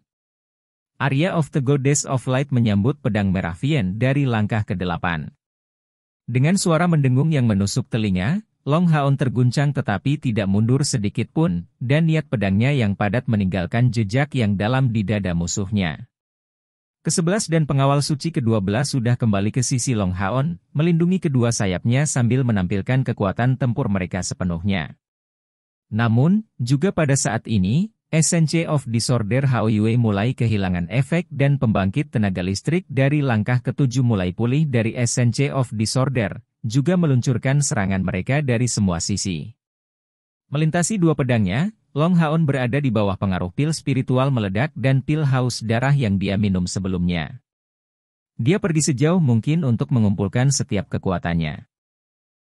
Arya of the Goddess of Light menyambut pedang merah Vien dari langkah ke-8. Dengan suara mendengung yang menusuk telinga, Long Haon terguncang tetapi tidak mundur sedikit pun, dan niat pedangnya yang padat meninggalkan jejak yang dalam di dada musuhnya. Kesebelas dan pengawal suci ke-12 sudah kembali ke sisi Long Haon, melindungi kedua sayapnya sambil menampilkan kekuatan tempur mereka sepenuhnya. Namun, juga pada saat ini, SNC of Disorder HOUE mulai kehilangan efek dan pembangkit tenaga listrik dari langkah ketujuh mulai pulih dari SNC of Disorder, juga meluncurkan serangan mereka dari semua sisi. Melintasi dua pedangnya, Long Haon berada di bawah pengaruh pil spiritual meledak dan pil haus darah yang dia minum sebelumnya. Dia pergi sejauh mungkin untuk mengumpulkan setiap kekuatannya.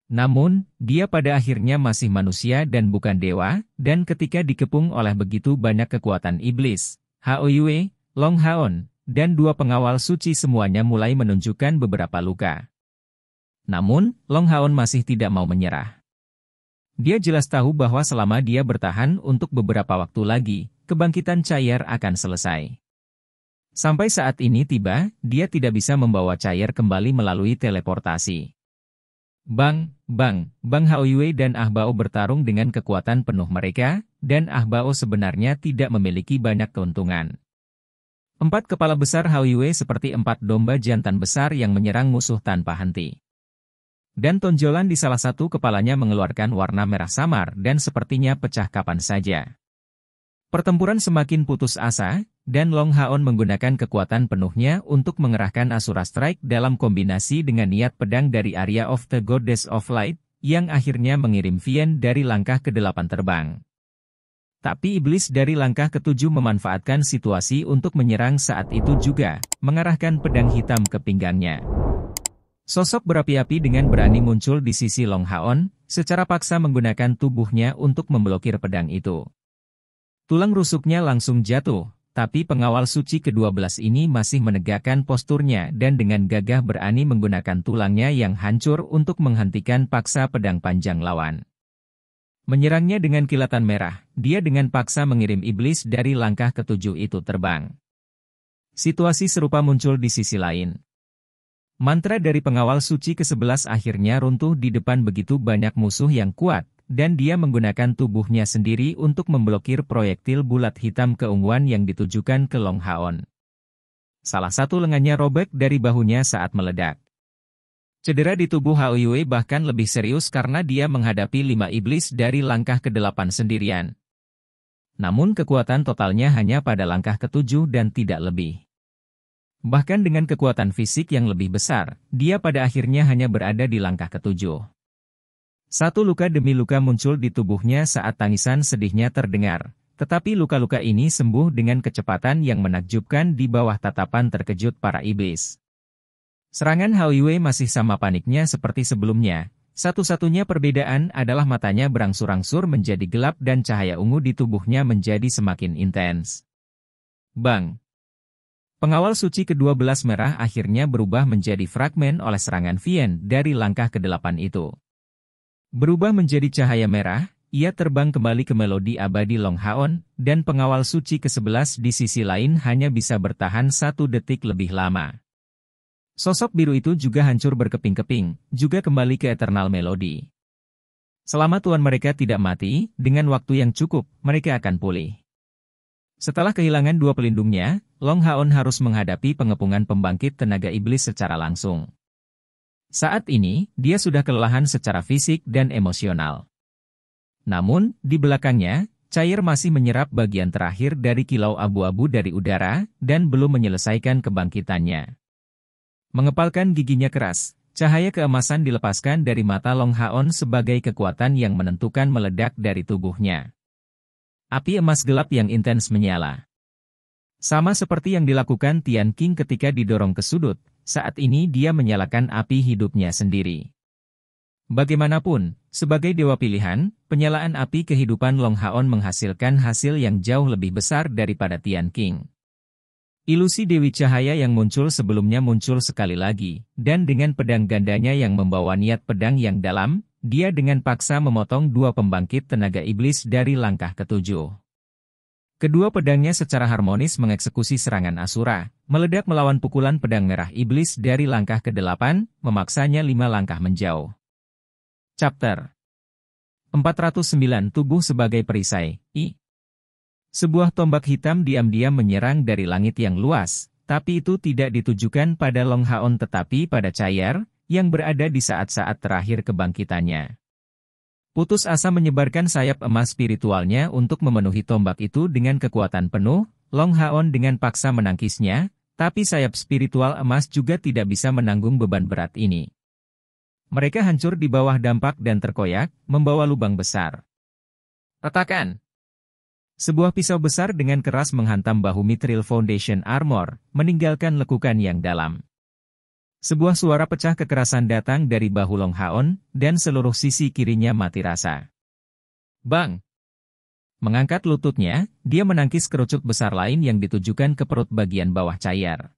Namun, dia pada akhirnya masih manusia dan bukan dewa, dan ketika dikepung oleh begitu banyak kekuatan iblis, Haoyue, Long Haon, dan dua pengawal suci semuanya mulai menunjukkan beberapa luka. Namun, Long Haon masih tidak mau menyerah. Dia jelas tahu bahwa selama dia bertahan untuk beberapa waktu lagi, kebangkitan cair akan selesai. Sampai saat ini tiba, dia tidak bisa membawa cair kembali melalui teleportasi. Bang, Bang, Bang Haoyue dan Ahbao bertarung dengan kekuatan penuh mereka, dan Ahbao sebenarnya tidak memiliki banyak keuntungan. Empat kepala besar Haoyue seperti empat domba jantan besar yang menyerang musuh tanpa henti. Dan tonjolan di salah satu kepalanya mengeluarkan warna merah samar dan sepertinya pecah kapan saja. Pertempuran semakin putus asa, dan Long Haon menggunakan kekuatan penuhnya untuk mengerahkan Asura Strike dalam kombinasi dengan niat pedang dari Area of the Goddess of Light, yang akhirnya mengirim Vian dari langkah ke-8 terbang. Tapi iblis dari langkah ke ketujuh memanfaatkan situasi untuk menyerang saat itu juga, mengarahkan pedang hitam ke pinggangnya. Sosok berapi-api dengan berani muncul di sisi Long Haon, secara paksa menggunakan tubuhnya untuk memblokir pedang itu. Tulang rusuknya langsung jatuh, tapi pengawal suci ke-12 ini masih menegakkan posturnya dan dengan gagah berani menggunakan tulangnya yang hancur untuk menghentikan paksa pedang panjang lawan. Menyerangnya dengan kilatan merah, dia dengan paksa mengirim iblis dari langkah ketujuh itu terbang. Situasi serupa muncul di sisi lain. Mantra dari pengawal suci ke-11 akhirnya runtuh di depan begitu banyak musuh yang kuat, dan dia menggunakan tubuhnya sendiri untuk memblokir proyektil bulat hitam keunguan yang ditujukan ke Long Haon. Salah satu lengannya robek dari bahunya saat meledak. Cedera di tubuh Haoyue bahkan lebih serius karena dia menghadapi lima iblis dari langkah ke-8 sendirian. Namun kekuatan totalnya hanya pada langkah ke-7 dan tidak lebih. Bahkan dengan kekuatan fisik yang lebih besar, dia pada akhirnya hanya berada di langkah ketujuh. Satu luka demi luka muncul di tubuhnya saat tangisan sedihnya terdengar. Tetapi luka-luka ini sembuh dengan kecepatan yang menakjubkan di bawah tatapan terkejut para iblis. Serangan Hauiwei masih sama paniknya seperti sebelumnya. Satu-satunya perbedaan adalah matanya berangsur-angsur menjadi gelap dan cahaya ungu di tubuhnya menjadi semakin intens. Bang! Pengawal suci ke-12 merah akhirnya berubah menjadi fragmen oleh serangan Vien dari langkah ke-8 itu. Berubah menjadi cahaya merah, ia terbang kembali ke melodi abadi Long Haon, dan pengawal suci ke-11 di sisi lain hanya bisa bertahan satu detik lebih lama. Sosok biru itu juga hancur berkeping-keping, juga kembali ke Eternal melodi. Selama tuan mereka tidak mati, dengan waktu yang cukup, mereka akan pulih. Setelah kehilangan dua pelindungnya, Long Haon harus menghadapi pengepungan pembangkit tenaga iblis secara langsung. Saat ini, dia sudah kelelahan secara fisik dan emosional. Namun, di belakangnya, cair masih menyerap bagian terakhir dari kilau abu-abu dari udara dan belum menyelesaikan kebangkitannya. Mengepalkan giginya keras, cahaya keemasan dilepaskan dari mata Long Haon sebagai kekuatan yang menentukan meledak dari tubuhnya. Api emas gelap yang intens menyala. Sama seperti yang dilakukan Tian King ketika didorong ke sudut, saat ini dia menyalakan api hidupnya sendiri. Bagaimanapun, sebagai dewa pilihan, penyalaan api kehidupan Long Haon menghasilkan hasil yang jauh lebih besar daripada Tian King. Ilusi Dewi Cahaya yang muncul sebelumnya muncul sekali lagi, dan dengan pedang gandanya yang membawa niat pedang yang dalam, dia dengan paksa memotong dua pembangkit tenaga iblis dari langkah ketujuh. Kedua pedangnya secara harmonis mengeksekusi serangan Asura, meledak melawan pukulan pedang merah iblis dari langkah ke-8, memaksanya lima langkah menjauh. Chapter 409 Tubuh sebagai Perisai I. Sebuah tombak hitam diam-diam menyerang dari langit yang luas, tapi itu tidak ditujukan pada Long Haon tetapi pada Cayer yang berada di saat-saat terakhir kebangkitannya. Putus asa menyebarkan sayap emas spiritualnya untuk memenuhi tombak itu dengan kekuatan penuh, Long Haon dengan paksa menangkisnya, tapi sayap spiritual emas juga tidak bisa menanggung beban berat ini. Mereka hancur di bawah dampak dan terkoyak, membawa lubang besar. Retakan, sebuah pisau besar dengan keras menghantam bahu Mitril Foundation Armor, meninggalkan lekukan yang dalam. Sebuah suara pecah kekerasan datang dari bahu Long Haon, dan seluruh sisi kirinya mati rasa. Bang! Mengangkat lututnya, dia menangkis kerucut besar lain yang ditujukan ke perut bagian bawah cair.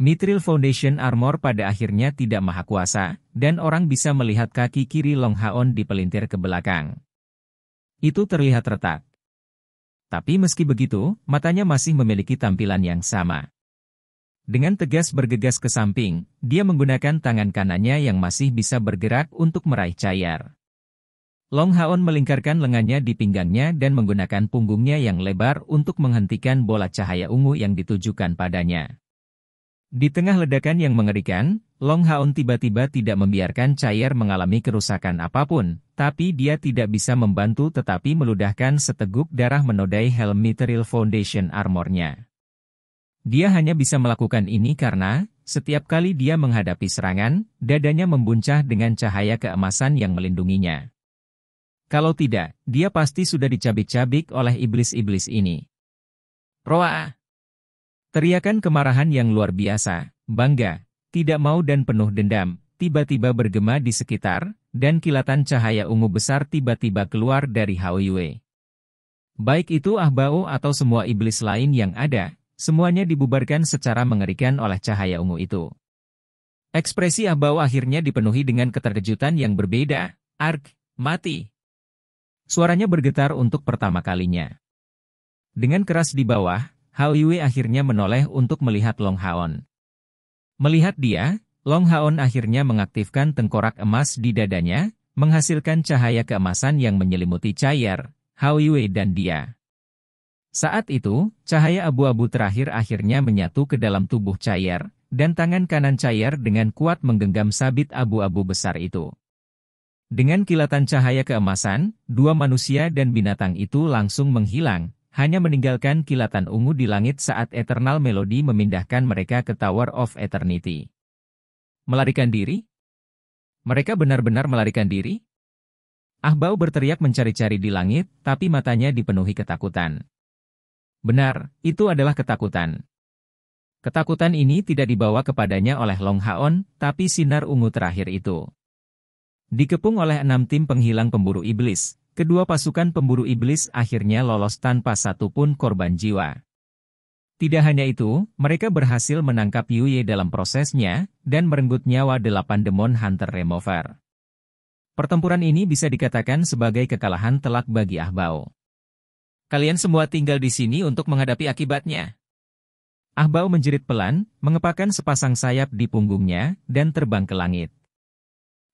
Mitril Foundation Armor pada akhirnya tidak maha kuasa, dan orang bisa melihat kaki kiri Long Haon dipelintir ke belakang. Itu terlihat retak. Tapi meski begitu, matanya masih memiliki tampilan yang sama. Dengan tegas bergegas ke samping, dia menggunakan tangan kanannya yang masih bisa bergerak untuk meraih Cayar. Long Haon melingkarkan lengannya di pinggangnya dan menggunakan punggungnya yang lebar untuk menghentikan bola cahaya ungu yang ditujukan padanya. Di tengah ledakan yang mengerikan, Long Haon tiba-tiba tidak membiarkan cair mengalami kerusakan apapun, tapi dia tidak bisa membantu tetapi meludahkan seteguk darah menodai Helm material Foundation armornya. Dia hanya bisa melakukan ini karena, setiap kali dia menghadapi serangan, dadanya membuncah dengan cahaya keemasan yang melindunginya. Kalau tidak, dia pasti sudah dicabik-cabik oleh iblis-iblis ini. Roa! Teriakan kemarahan yang luar biasa, bangga, tidak mau dan penuh dendam, tiba-tiba bergema di sekitar, dan kilatan cahaya ungu besar tiba-tiba keluar dari Hawiwe. Baik itu Ahbao atau semua iblis lain yang ada, Semuanya dibubarkan secara mengerikan oleh cahaya ungu itu. Ekspresi Abau akhirnya dipenuhi dengan keterkejutan yang berbeda. Ark, mati. Suaranya bergetar untuk pertama kalinya. Dengan keras di bawah, Hao Yue akhirnya menoleh untuk melihat Long Haon. Melihat dia, Long Haon akhirnya mengaktifkan tengkorak emas di dadanya, menghasilkan cahaya keemasan yang menyelimuti Cair, Hao Yue dan dia. Saat itu, cahaya abu-abu terakhir akhirnya menyatu ke dalam tubuh Cair, dan tangan kanan Cair dengan kuat menggenggam sabit abu-abu besar itu. Dengan kilatan cahaya keemasan, dua manusia dan binatang itu langsung menghilang, hanya meninggalkan kilatan ungu di langit saat Eternal Melody memindahkan mereka ke Tower of Eternity. Melarikan diri? Mereka benar-benar melarikan diri? Ahbau berteriak mencari-cari di langit, tapi matanya dipenuhi ketakutan. Benar, itu adalah ketakutan. Ketakutan ini tidak dibawa kepadanya oleh Long Haon, tapi sinar ungu terakhir itu. Dikepung oleh enam tim penghilang pemburu iblis, kedua pasukan pemburu iblis akhirnya lolos tanpa satu pun korban jiwa. Tidak hanya itu, mereka berhasil menangkap Yuye dalam prosesnya, dan merenggut nyawa delapan demon hunter remover. Pertempuran ini bisa dikatakan sebagai kekalahan telak bagi Ahbao. Kalian semua tinggal di sini untuk menghadapi akibatnya. Ahbau menjerit pelan, mengepakkan sepasang sayap di punggungnya, dan terbang ke langit.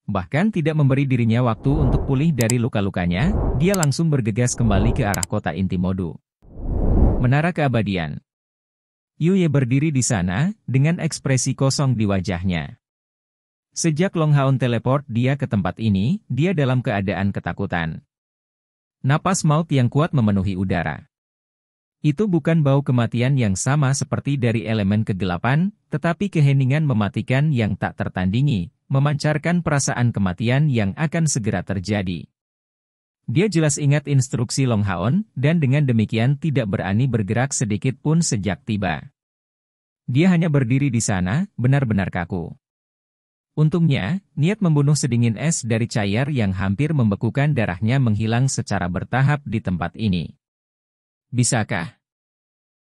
Bahkan tidak memberi dirinya waktu untuk pulih dari luka-lukanya, dia langsung bergegas kembali ke arah kota inti Modu. Menara Keabadian Yuye berdiri di sana, dengan ekspresi kosong di wajahnya. Sejak Long Haon teleport dia ke tempat ini, dia dalam keadaan ketakutan. Napas maut yang kuat memenuhi udara. Itu bukan bau kematian yang sama seperti dari elemen kegelapan, tetapi keheningan mematikan yang tak tertandingi, memancarkan perasaan kematian yang akan segera terjadi. Dia jelas ingat instruksi Long Haon, dan dengan demikian tidak berani bergerak sedikit pun sejak tiba. Dia hanya berdiri di sana, benar-benar kaku. Untungnya, niat membunuh sedingin es dari cair yang hampir membekukan darahnya menghilang secara bertahap di tempat ini. Bisakah?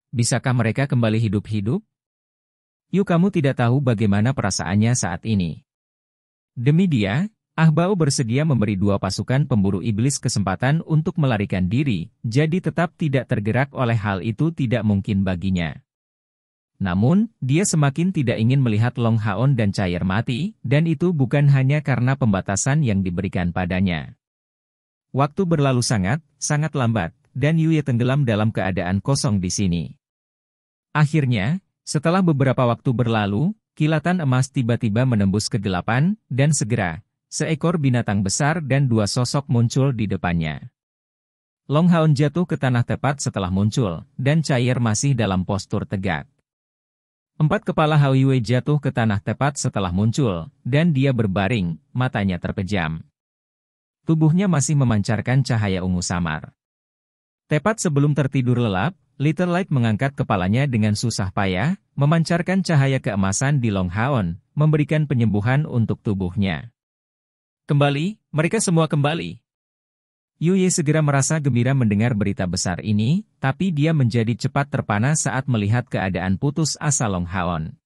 Bisakah mereka kembali hidup-hidup? Yuk, kamu tidak tahu bagaimana perasaannya saat ini. Demi dia, Ahbao bersedia memberi dua pasukan pemburu iblis kesempatan untuk melarikan diri, jadi tetap tidak tergerak oleh hal itu tidak mungkin baginya. Namun, dia semakin tidak ingin melihat Long Haon dan cair mati, dan itu bukan hanya karena pembatasan yang diberikan padanya. Waktu berlalu sangat, sangat lambat, dan Yuye tenggelam dalam keadaan kosong di sini. Akhirnya, setelah beberapa waktu berlalu, kilatan emas tiba-tiba menembus kegelapan, dan segera, seekor binatang besar dan dua sosok muncul di depannya. Long Haon jatuh ke tanah tepat setelah muncul, dan cair masih dalam postur tegak. Empat kepala Haiwei jatuh ke tanah tepat setelah muncul, dan dia berbaring, matanya terpejam. Tubuhnya masih memancarkan cahaya ungu samar. Tepat sebelum tertidur lelap, Little Light mengangkat kepalanya dengan susah payah, memancarkan cahaya keemasan di Long Haon, memberikan penyembuhan untuk tubuhnya. Kembali, mereka semua kembali. Yuye segera merasa gembira mendengar berita besar ini, tapi dia menjadi cepat terpana saat melihat keadaan putus asa Long Haon.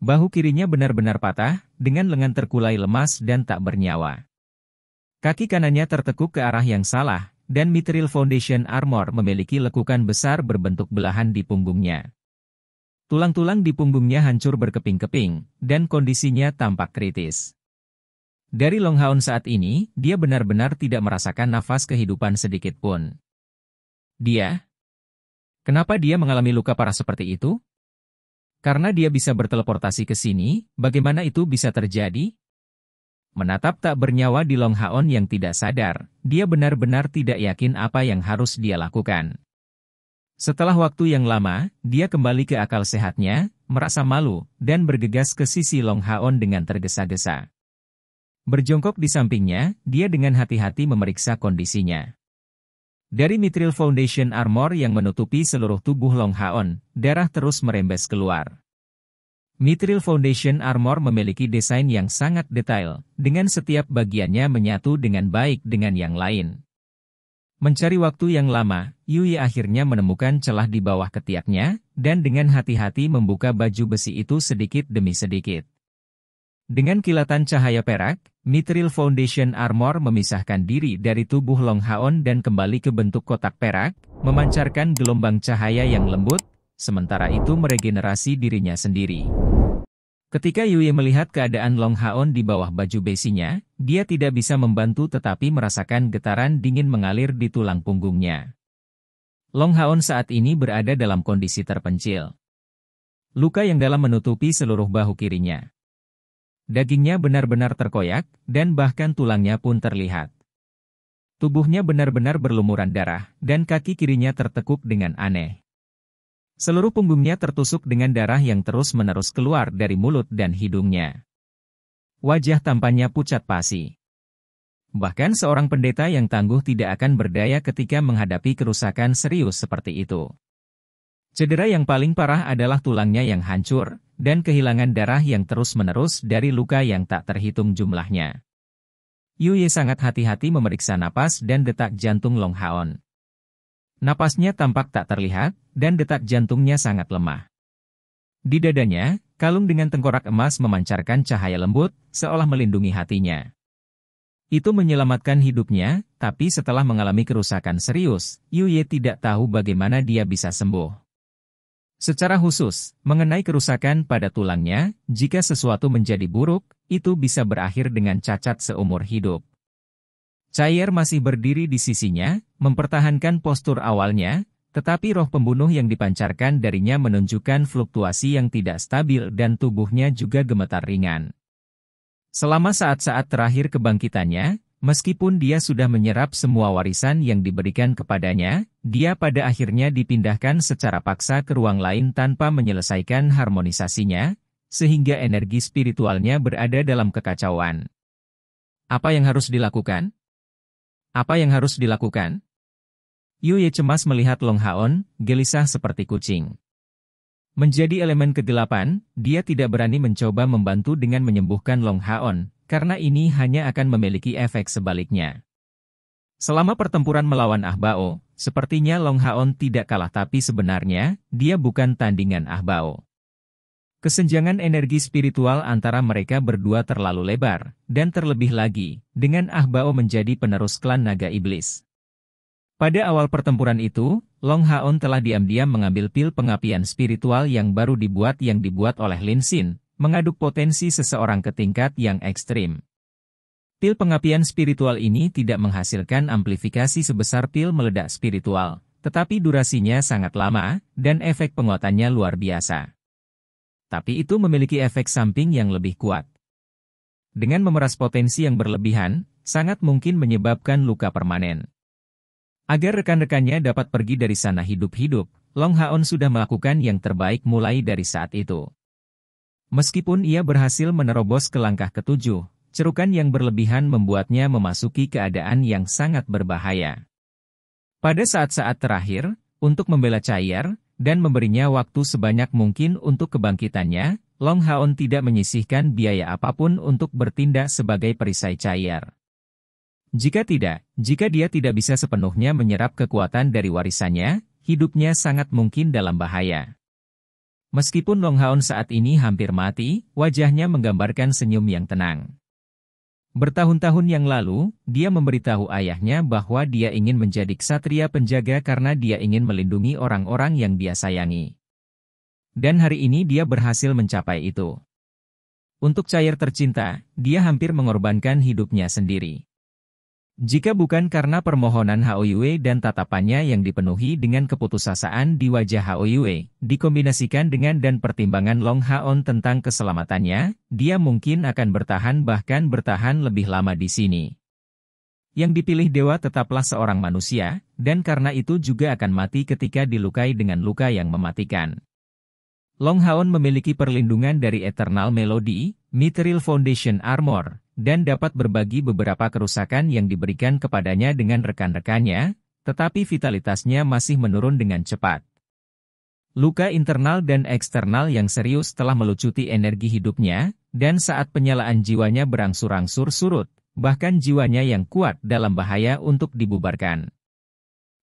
Bahu kirinya benar-benar patah, dengan lengan terkulai lemas dan tak bernyawa. Kaki kanannya tertekuk ke arah yang salah, dan Mithril Foundation Armor memiliki lekukan besar berbentuk belahan di punggungnya. Tulang-tulang di punggungnya hancur berkeping-keping, dan kondisinya tampak kritis. Dari Long Haon saat ini, dia benar-benar tidak merasakan nafas kehidupan sedikit pun. Dia? Kenapa dia mengalami luka parah seperti itu? Karena dia bisa berteleportasi ke sini, bagaimana itu bisa terjadi? Menatap tak bernyawa di Long Haon yang tidak sadar, dia benar-benar tidak yakin apa yang harus dia lakukan. Setelah waktu yang lama, dia kembali ke akal sehatnya, merasa malu, dan bergegas ke sisi Long Haon dengan tergesa-gesa. Berjongkok di sampingnya, dia dengan hati-hati memeriksa kondisinya. Dari mitril foundation armor yang menutupi seluruh tubuh Long Haon, darah terus merembes keluar. Mitril Foundation Armor memiliki desain yang sangat detail, dengan setiap bagiannya menyatu dengan baik dengan yang lain. Mencari waktu yang lama, Yui akhirnya menemukan celah di bawah ketiaknya, dan dengan hati-hati membuka baju besi itu sedikit demi sedikit. Dengan kilatan cahaya perak, Mithril Foundation Armor memisahkan diri dari tubuh Long Haon dan kembali ke bentuk kotak perak, memancarkan gelombang cahaya yang lembut, sementara itu meregenerasi dirinya sendiri. Ketika Yui melihat keadaan Long Haon di bawah baju besinya, dia tidak bisa membantu tetapi merasakan getaran dingin mengalir di tulang punggungnya. Long Haon saat ini berada dalam kondisi terpencil. Luka yang dalam menutupi seluruh bahu kirinya. Dagingnya benar-benar terkoyak, dan bahkan tulangnya pun terlihat. Tubuhnya benar-benar berlumuran darah, dan kaki kirinya tertekuk dengan aneh. Seluruh punggungnya tertusuk dengan darah yang terus-menerus keluar dari mulut dan hidungnya. Wajah tampannya pucat pasi. Bahkan seorang pendeta yang tangguh tidak akan berdaya ketika menghadapi kerusakan serius seperti itu. Cedera yang paling parah adalah tulangnya yang hancur, dan kehilangan darah yang terus-menerus dari luka yang tak terhitung jumlahnya. Yuye sangat hati-hati memeriksa napas dan detak jantung Long Haon. Napasnya tampak tak terlihat, dan detak jantungnya sangat lemah. Di dadanya, kalung dengan tengkorak emas memancarkan cahaya lembut, seolah melindungi hatinya. Itu menyelamatkan hidupnya, tapi setelah mengalami kerusakan serius, Yuye tidak tahu bagaimana dia bisa sembuh. Secara khusus, mengenai kerusakan pada tulangnya, jika sesuatu menjadi buruk, itu bisa berakhir dengan cacat seumur hidup. Cair masih berdiri di sisinya, mempertahankan postur awalnya, tetapi roh pembunuh yang dipancarkan darinya menunjukkan fluktuasi yang tidak stabil dan tubuhnya juga gemetar ringan. Selama saat-saat terakhir kebangkitannya, Meskipun dia sudah menyerap semua warisan yang diberikan kepadanya, dia pada akhirnya dipindahkan secara paksa ke ruang lain tanpa menyelesaikan harmonisasinya, sehingga energi spiritualnya berada dalam kekacauan. Apa yang harus dilakukan? Apa yang harus dilakukan? Yu Ye cemas melihat Long Haon, gelisah seperti kucing. Menjadi elemen kegelapan, dia tidak berani mencoba membantu dengan menyembuhkan Long Haon, karena ini hanya akan memiliki efek sebaliknya. Selama pertempuran melawan Ahbao, sepertinya Long Haon tidak kalah tapi sebenarnya, dia bukan tandingan Ahbao. Kesenjangan energi spiritual antara mereka berdua terlalu lebar, dan terlebih lagi, dengan Ahbao menjadi penerus klan naga iblis. Pada awal pertempuran itu, Long Haon telah diam-diam mengambil pil pengapian spiritual yang baru dibuat yang dibuat oleh Lin Xin, mengaduk potensi seseorang ke tingkat yang ekstrim. Pil pengapian spiritual ini tidak menghasilkan amplifikasi sebesar pil meledak spiritual, tetapi durasinya sangat lama, dan efek penguatannya luar biasa. Tapi itu memiliki efek samping yang lebih kuat. Dengan memeras potensi yang berlebihan, sangat mungkin menyebabkan luka permanen. Agar rekan-rekannya dapat pergi dari sana hidup-hidup, Long Haon sudah melakukan yang terbaik mulai dari saat itu. Meskipun ia berhasil menerobos ke langkah ketujuh, cerukan yang berlebihan membuatnya memasuki keadaan yang sangat berbahaya. Pada saat-saat terakhir, untuk membela Cair, dan memberinya waktu sebanyak mungkin untuk kebangkitannya, Long Haon tidak menyisihkan biaya apapun untuk bertindak sebagai perisai Cair. Jika tidak, jika dia tidak bisa sepenuhnya menyerap kekuatan dari warisannya, hidupnya sangat mungkin dalam bahaya. Meskipun Long Haon saat ini hampir mati, wajahnya menggambarkan senyum yang tenang. Bertahun-tahun yang lalu, dia memberitahu ayahnya bahwa dia ingin menjadi ksatria penjaga karena dia ingin melindungi orang-orang yang dia sayangi. Dan hari ini dia berhasil mencapai itu. Untuk cair tercinta, dia hampir mengorbankan hidupnya sendiri. Jika bukan karena permohonan HOUE dan tatapannya yang dipenuhi dengan keputusasaan di wajah HOUE, dikombinasikan dengan dan pertimbangan Long Haon tentang keselamatannya, dia mungkin akan bertahan bahkan bertahan lebih lama di sini. Yang dipilih dewa tetaplah seorang manusia, dan karena itu juga akan mati ketika dilukai dengan luka yang mematikan. Long Haon memiliki perlindungan dari Eternal Melody, Mithril Foundation Armor, dan dapat berbagi beberapa kerusakan yang diberikan kepadanya dengan rekan-rekannya, tetapi vitalitasnya masih menurun dengan cepat. Luka internal dan eksternal yang serius telah melucuti energi hidupnya, dan saat penyalaan jiwanya berangsur-angsur surut, bahkan jiwanya yang kuat dalam bahaya untuk dibubarkan.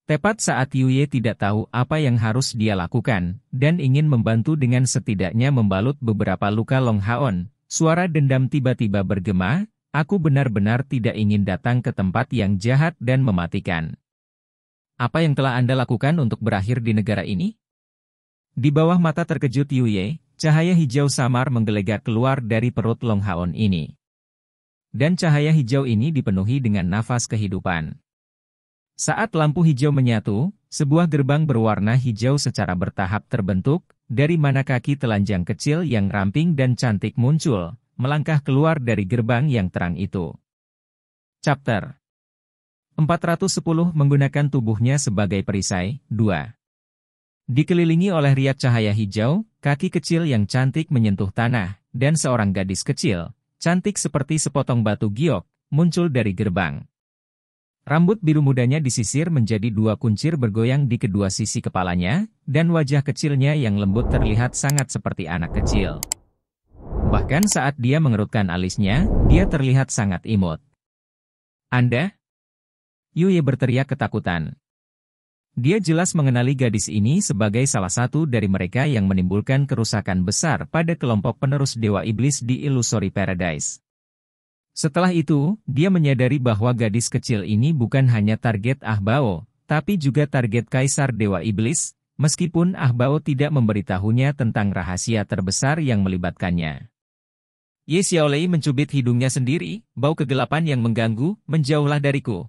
Tepat saat Yuye tidak tahu apa yang harus dia lakukan, dan ingin membantu dengan setidaknya membalut beberapa luka Long Haon, Suara dendam tiba-tiba bergema, aku benar-benar tidak ingin datang ke tempat yang jahat dan mematikan. Apa yang telah Anda lakukan untuk berakhir di negara ini? Di bawah mata terkejut Yuye, cahaya hijau samar menggelegar keluar dari perut Long Haon ini. Dan cahaya hijau ini dipenuhi dengan nafas kehidupan. Saat lampu hijau menyatu, sebuah gerbang berwarna hijau secara bertahap terbentuk, dari mana kaki telanjang kecil yang ramping dan cantik muncul, melangkah keluar dari gerbang yang terang itu. Chapter 410 menggunakan tubuhnya sebagai perisai, 2. Dikelilingi oleh riak cahaya hijau, kaki kecil yang cantik menyentuh tanah, dan seorang gadis kecil, cantik seperti sepotong batu giok, muncul dari gerbang. Rambut biru mudanya disisir menjadi dua kuncir bergoyang di kedua sisi kepalanya, dan wajah kecilnya yang lembut terlihat sangat seperti anak kecil. Bahkan saat dia mengerutkan alisnya, dia terlihat sangat imut. Anda? Yuye berteriak ketakutan. Dia jelas mengenali gadis ini sebagai salah satu dari mereka yang menimbulkan kerusakan besar pada kelompok penerus Dewa Iblis di Illusory Paradise. Setelah itu, dia menyadari bahwa gadis kecil ini bukan hanya target Ahbao, tapi juga target Kaisar Dewa Iblis, meskipun Ahbao tidak memberitahunya tentang rahasia terbesar yang melibatkannya. Ye Xiaolei mencubit hidungnya sendiri, bau kegelapan yang mengganggu, menjauhlah dariku.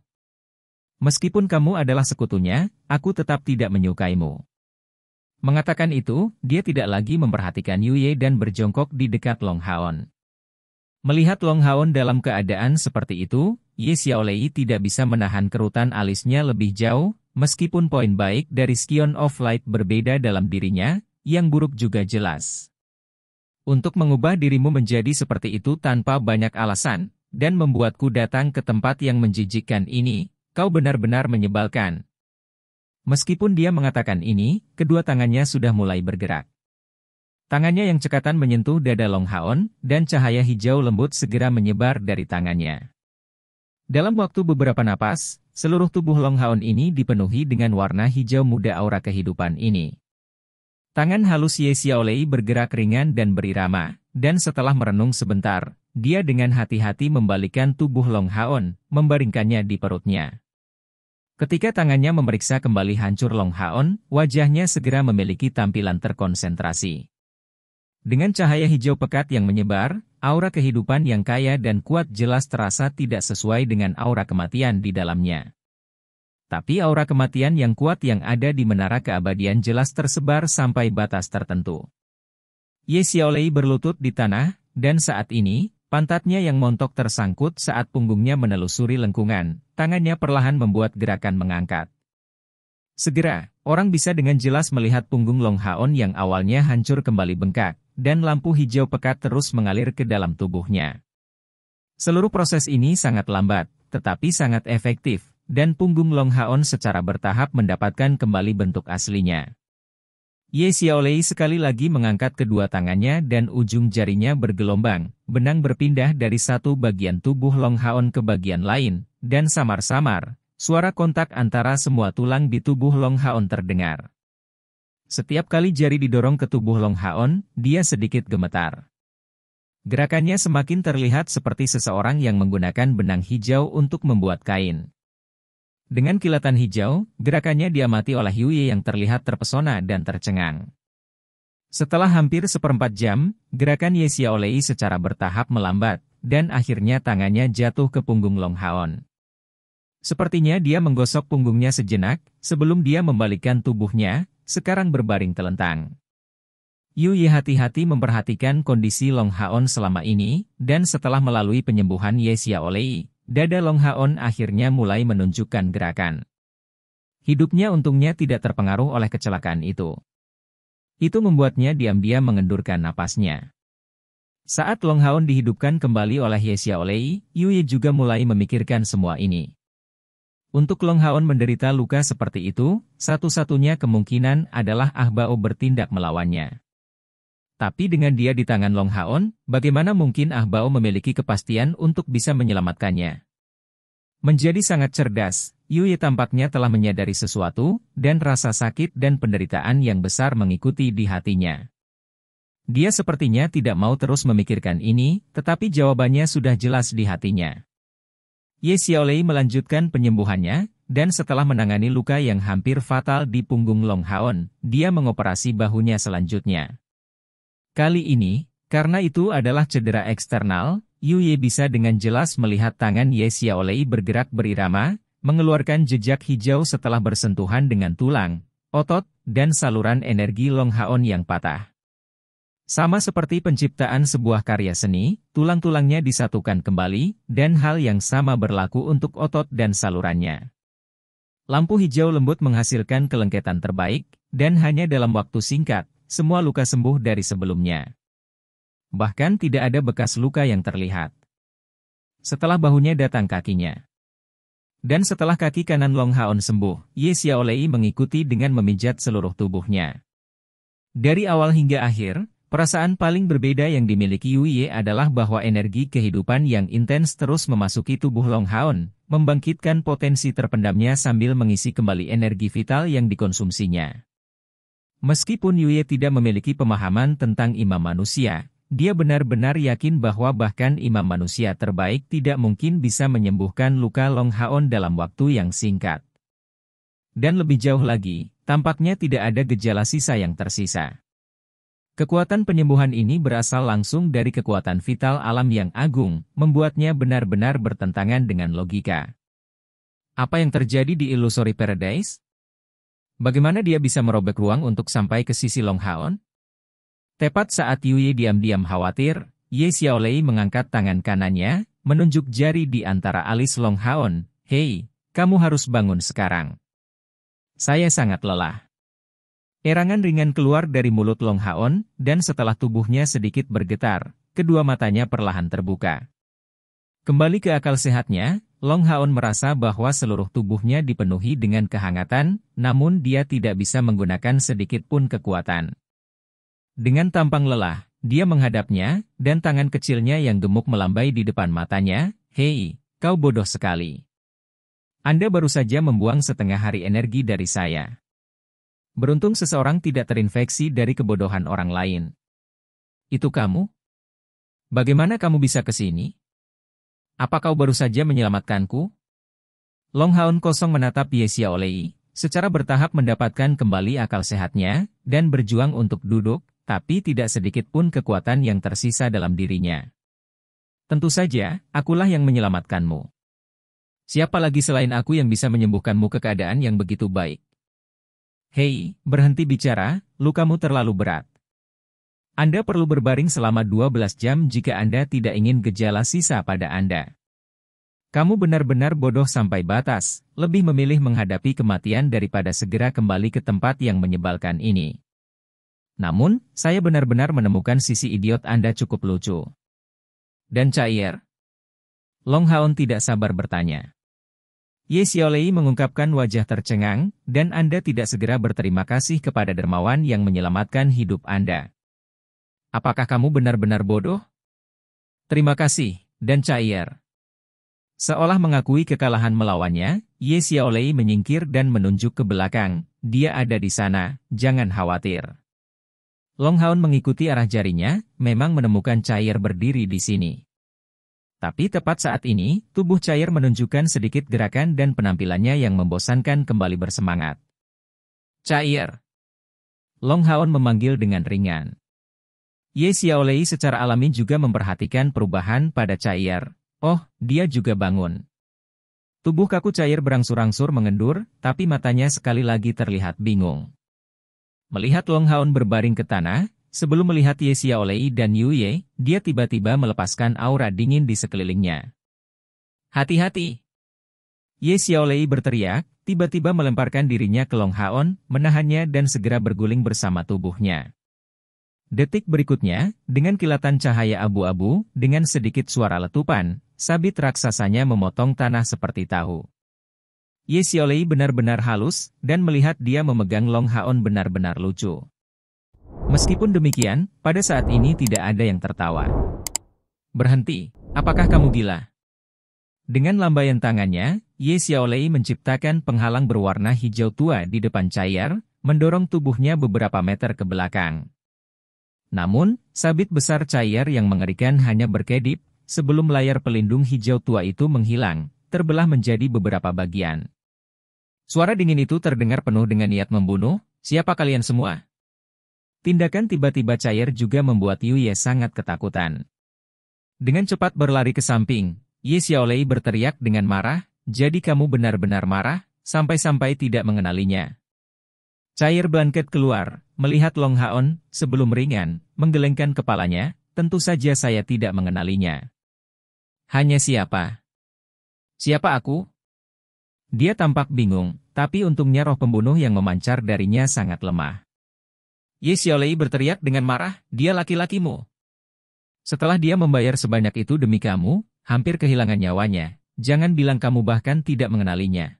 Meskipun kamu adalah sekutunya, aku tetap tidak menyukaimu. Mengatakan itu, dia tidak lagi memperhatikan Yue dan berjongkok di dekat Long Haon. Melihat Long Haon dalam keadaan seperti itu, Ye Xiaolei tidak bisa menahan kerutan alisnya lebih jauh, meskipun poin baik dari Skion of Light berbeda dalam dirinya, yang buruk juga jelas. Untuk mengubah dirimu menjadi seperti itu tanpa banyak alasan, dan membuatku datang ke tempat yang menjijikkan ini, kau benar-benar menyebalkan. Meskipun dia mengatakan ini, kedua tangannya sudah mulai bergerak. Tangannya yang cekatan menyentuh dada Long Haon, dan cahaya hijau lembut segera menyebar dari tangannya. Dalam waktu beberapa napas, seluruh tubuh Long Haon ini dipenuhi dengan warna hijau muda aura kehidupan ini. Tangan halus Ye Xiaolei bergerak ringan dan berirama, dan setelah merenung sebentar, dia dengan hati-hati membalikkan tubuh Long Haon, membaringkannya di perutnya. Ketika tangannya memeriksa kembali hancur Long Haon, wajahnya segera memiliki tampilan terkonsentrasi. Dengan cahaya hijau pekat yang menyebar, aura kehidupan yang kaya dan kuat jelas terasa tidak sesuai dengan aura kematian di dalamnya. Tapi aura kematian yang kuat yang ada di menara keabadian jelas tersebar sampai batas tertentu. Ye Xiaolei berlutut di tanah, dan saat ini, pantatnya yang montok tersangkut saat punggungnya menelusuri lengkungan, tangannya perlahan membuat gerakan mengangkat. Segera, Orang bisa dengan jelas melihat punggung Long Haon yang awalnya hancur kembali bengkak, dan lampu hijau pekat terus mengalir ke dalam tubuhnya. Seluruh proses ini sangat lambat, tetapi sangat efektif, dan punggung Long Haon secara bertahap mendapatkan kembali bentuk aslinya. Ye Xiaolei sekali lagi mengangkat kedua tangannya dan ujung jarinya bergelombang, benang berpindah dari satu bagian tubuh Long Haon ke bagian lain, dan samar-samar, Suara kontak antara semua tulang di tubuh Long Haon terdengar. Setiap kali jari didorong ke tubuh Long Haon, dia sedikit gemetar. Gerakannya semakin terlihat seperti seseorang yang menggunakan benang hijau untuk membuat kain. Dengan kilatan hijau, gerakannya diamati oleh Yuye yang terlihat terpesona dan tercengang. Setelah hampir seperempat jam, gerakan Ye Olei secara bertahap melambat, dan akhirnya tangannya jatuh ke punggung Long Haon. Sepertinya dia menggosok punggungnya sejenak, sebelum dia membalikkan tubuhnya, sekarang berbaring telentang. Yu Yi hati-hati memperhatikan kondisi Long Haon selama ini, dan setelah melalui penyembuhan Ye Xiaolei, dada Long Haon akhirnya mulai menunjukkan gerakan. Hidupnya untungnya tidak terpengaruh oleh kecelakaan itu. Itu membuatnya diam-diam mengendurkan napasnya. Saat Long Haon dihidupkan kembali oleh Ye Xiaolei, Yu Ye juga mulai memikirkan semua ini. Untuk Long Haon menderita luka seperti itu, satu-satunya kemungkinan adalah Ah Bao bertindak melawannya. Tapi dengan dia di tangan Long Haon, bagaimana mungkin Ah Bao memiliki kepastian untuk bisa menyelamatkannya? Menjadi sangat cerdas, Yue tampaknya telah menyadari sesuatu, dan rasa sakit dan penderitaan yang besar mengikuti di hatinya. Dia sepertinya tidak mau terus memikirkan ini, tetapi jawabannya sudah jelas di hatinya. Ye Xiaolei melanjutkan penyembuhannya, dan setelah menangani luka yang hampir fatal di punggung Long Haon, dia mengoperasi bahunya selanjutnya. Kali ini, karena itu adalah cedera eksternal, Yu Ye bisa dengan jelas melihat tangan Ye Xiaolei bergerak berirama, mengeluarkan jejak hijau setelah bersentuhan dengan tulang, otot, dan saluran energi Long Haon yang patah. Sama seperti penciptaan sebuah karya seni, tulang-tulangnya disatukan kembali, dan hal yang sama berlaku untuk otot dan salurannya. Lampu hijau lembut menghasilkan kelengketan terbaik, dan hanya dalam waktu singkat, semua luka sembuh dari sebelumnya. Bahkan tidak ada bekas luka yang terlihat. Setelah bahunya datang kakinya. Dan setelah kaki kanan Long Haon sembuh, Ye Xiaolei mengikuti dengan memijat seluruh tubuhnya. Dari awal hingga akhir, Perasaan paling berbeda yang dimiliki Yuye adalah bahwa energi kehidupan yang intens terus memasuki tubuh Long Haon, membangkitkan potensi terpendamnya sambil mengisi kembali energi vital yang dikonsumsinya. Meskipun Yuye tidak memiliki pemahaman tentang imam manusia, dia benar-benar yakin bahwa bahkan imam manusia terbaik tidak mungkin bisa menyembuhkan luka Long Haon dalam waktu yang singkat. Dan lebih jauh lagi, tampaknya tidak ada gejala sisa yang tersisa. Kekuatan penyembuhan ini berasal langsung dari kekuatan vital alam yang agung, membuatnya benar-benar bertentangan dengan logika. Apa yang terjadi di Illusory Paradise? Bagaimana dia bisa merobek ruang untuk sampai ke sisi Long Haon? Tepat saat Yuyi diam-diam khawatir, Ye Xiaolei mengangkat tangan kanannya, menunjuk jari di antara alis Long Haon, Hei, kamu harus bangun sekarang. Saya sangat lelah. Erangan ringan keluar dari mulut Long Haon, dan setelah tubuhnya sedikit bergetar, kedua matanya perlahan terbuka. Kembali ke akal sehatnya, Long Haon merasa bahwa seluruh tubuhnya dipenuhi dengan kehangatan, namun dia tidak bisa menggunakan sedikit pun kekuatan. Dengan tampang lelah, dia menghadapnya, dan tangan kecilnya yang gemuk melambai di depan matanya, Hei, kau bodoh sekali. Anda baru saja membuang setengah hari energi dari saya. Beruntung seseorang tidak terinfeksi dari kebodohan orang lain. Itu kamu? Bagaimana kamu bisa ke sini? Apa kau baru saja menyelamatkanku? Longhaun kosong menatap Yesia Olei, secara bertahap mendapatkan kembali akal sehatnya, dan berjuang untuk duduk, tapi tidak sedikit pun kekuatan yang tersisa dalam dirinya. Tentu saja, akulah yang menyelamatkanmu. Siapa lagi selain aku yang bisa menyembuhkanmu ke keadaan yang begitu baik? Hei, berhenti bicara, lukamu terlalu berat. Anda perlu berbaring selama 12 jam jika Anda tidak ingin gejala sisa pada Anda. Kamu benar-benar bodoh sampai batas, lebih memilih menghadapi kematian daripada segera kembali ke tempat yang menyebalkan ini. Namun, saya benar-benar menemukan sisi idiot Anda cukup lucu. Dan cair. Longhaun tidak sabar bertanya. Ye Xiaolei mengungkapkan wajah tercengang, dan Anda tidak segera berterima kasih kepada dermawan yang menyelamatkan hidup Anda. Apakah kamu benar-benar bodoh? Terima kasih, dan cair. Seolah mengakui kekalahan melawannya, Ye Xiaolei menyingkir dan menunjuk ke belakang, dia ada di sana, jangan khawatir. Long Haun mengikuti arah jarinya, memang menemukan cair berdiri di sini. Tapi tepat saat ini, tubuh cair menunjukkan sedikit gerakan dan penampilannya yang membosankan kembali bersemangat. Cair. Long Haon memanggil dengan ringan. Ye Xiaolei secara alami juga memperhatikan perubahan pada cair. Oh, dia juga bangun. Tubuh kaku cair berangsur-angsur mengendur, tapi matanya sekali lagi terlihat bingung. Melihat Long Haon berbaring ke tanah, Sebelum melihat Ye Xiaolei dan Yu Ye, dia tiba-tiba melepaskan aura dingin di sekelilingnya. Hati-hati! Ye Xiaolei berteriak, tiba-tiba melemparkan dirinya ke Long Haon, menahannya dan segera berguling bersama tubuhnya. Detik berikutnya, dengan kilatan cahaya abu-abu, dengan sedikit suara letupan, sabit raksasanya memotong tanah seperti tahu. Ye Xiaolei benar-benar halus, dan melihat dia memegang Long Haon benar-benar lucu. Meskipun demikian, pada saat ini tidak ada yang tertawa. Berhenti, apakah kamu gila? Dengan lambaian tangannya, Ye Xiaolei menciptakan penghalang berwarna hijau tua di depan Cair, mendorong tubuhnya beberapa meter ke belakang. Namun, sabit besar Cair yang mengerikan hanya berkedip, sebelum layar pelindung hijau tua itu menghilang, terbelah menjadi beberapa bagian. Suara dingin itu terdengar penuh dengan niat membunuh, siapa kalian semua? Tindakan tiba-tiba cair juga membuat Yu Ye sangat ketakutan. Dengan cepat berlari ke samping, Ye Xiaolei berteriak dengan marah, jadi kamu benar-benar marah, sampai-sampai tidak mengenalinya. Cair blanket keluar, melihat Long Haon, sebelum ringan, menggelengkan kepalanya, tentu saja saya tidak mengenalinya. Hanya siapa? Siapa aku? Dia tampak bingung, tapi untungnya roh pembunuh yang memancar darinya sangat lemah. Ye Xiaolei berteriak dengan marah, dia laki-lakimu. Setelah dia membayar sebanyak itu demi kamu, hampir kehilangan nyawanya, jangan bilang kamu bahkan tidak mengenalinya.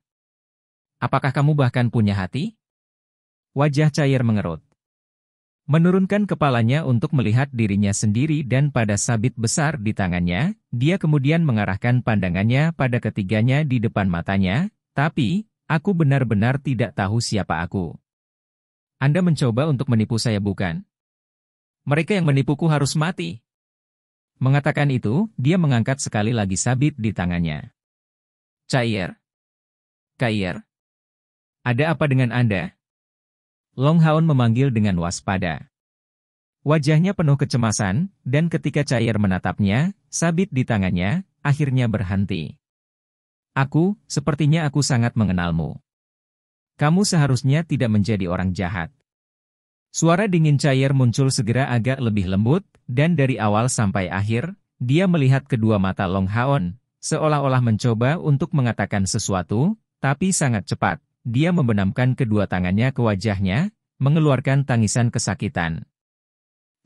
Apakah kamu bahkan punya hati? Wajah cair mengerut. Menurunkan kepalanya untuk melihat dirinya sendiri dan pada sabit besar di tangannya, dia kemudian mengarahkan pandangannya pada ketiganya di depan matanya, tapi, aku benar-benar tidak tahu siapa aku. Anda mencoba untuk menipu saya bukan? Mereka yang menipuku harus mati. Mengatakan itu, dia mengangkat sekali lagi sabit di tangannya. Cair. Kair. Ada apa dengan Anda? Long Haon memanggil dengan waspada. Wajahnya penuh kecemasan, dan ketika Cair menatapnya, sabit di tangannya, akhirnya berhenti. Aku, sepertinya aku sangat mengenalmu. Kamu seharusnya tidak menjadi orang jahat. Suara dingin cair muncul segera agak lebih lembut, dan dari awal sampai akhir, dia melihat kedua mata Long Haon, seolah-olah mencoba untuk mengatakan sesuatu, tapi sangat cepat. Dia membenamkan kedua tangannya ke wajahnya, mengeluarkan tangisan kesakitan.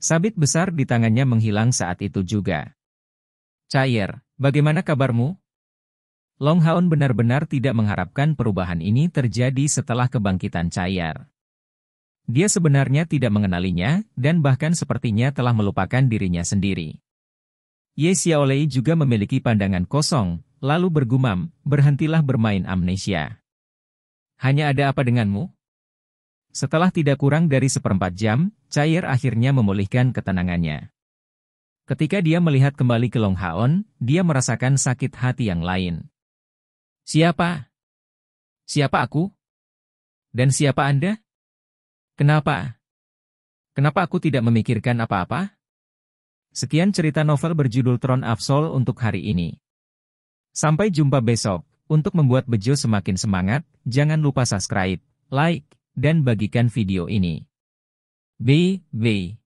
Sabit besar di tangannya menghilang saat itu juga. Cair, bagaimana kabarmu? Long Haon benar-benar tidak mengharapkan perubahan ini terjadi setelah kebangkitan Cayar. Dia sebenarnya tidak mengenalinya, dan bahkan sepertinya telah melupakan dirinya sendiri. Ye Xiaolei juga memiliki pandangan kosong, lalu bergumam, berhentilah bermain amnesia. Hanya ada apa denganmu? Setelah tidak kurang dari seperempat jam, Cair akhirnya memulihkan ketenangannya. Ketika dia melihat kembali ke Long Haon, dia merasakan sakit hati yang lain. Siapa? Siapa aku? Dan siapa Anda? Kenapa? Kenapa aku tidak memikirkan apa-apa? Sekian cerita novel berjudul Tron of Soul untuk hari ini. Sampai jumpa besok. Untuk membuat Bejo semakin semangat, jangan lupa subscribe, like, dan bagikan video ini. B. B.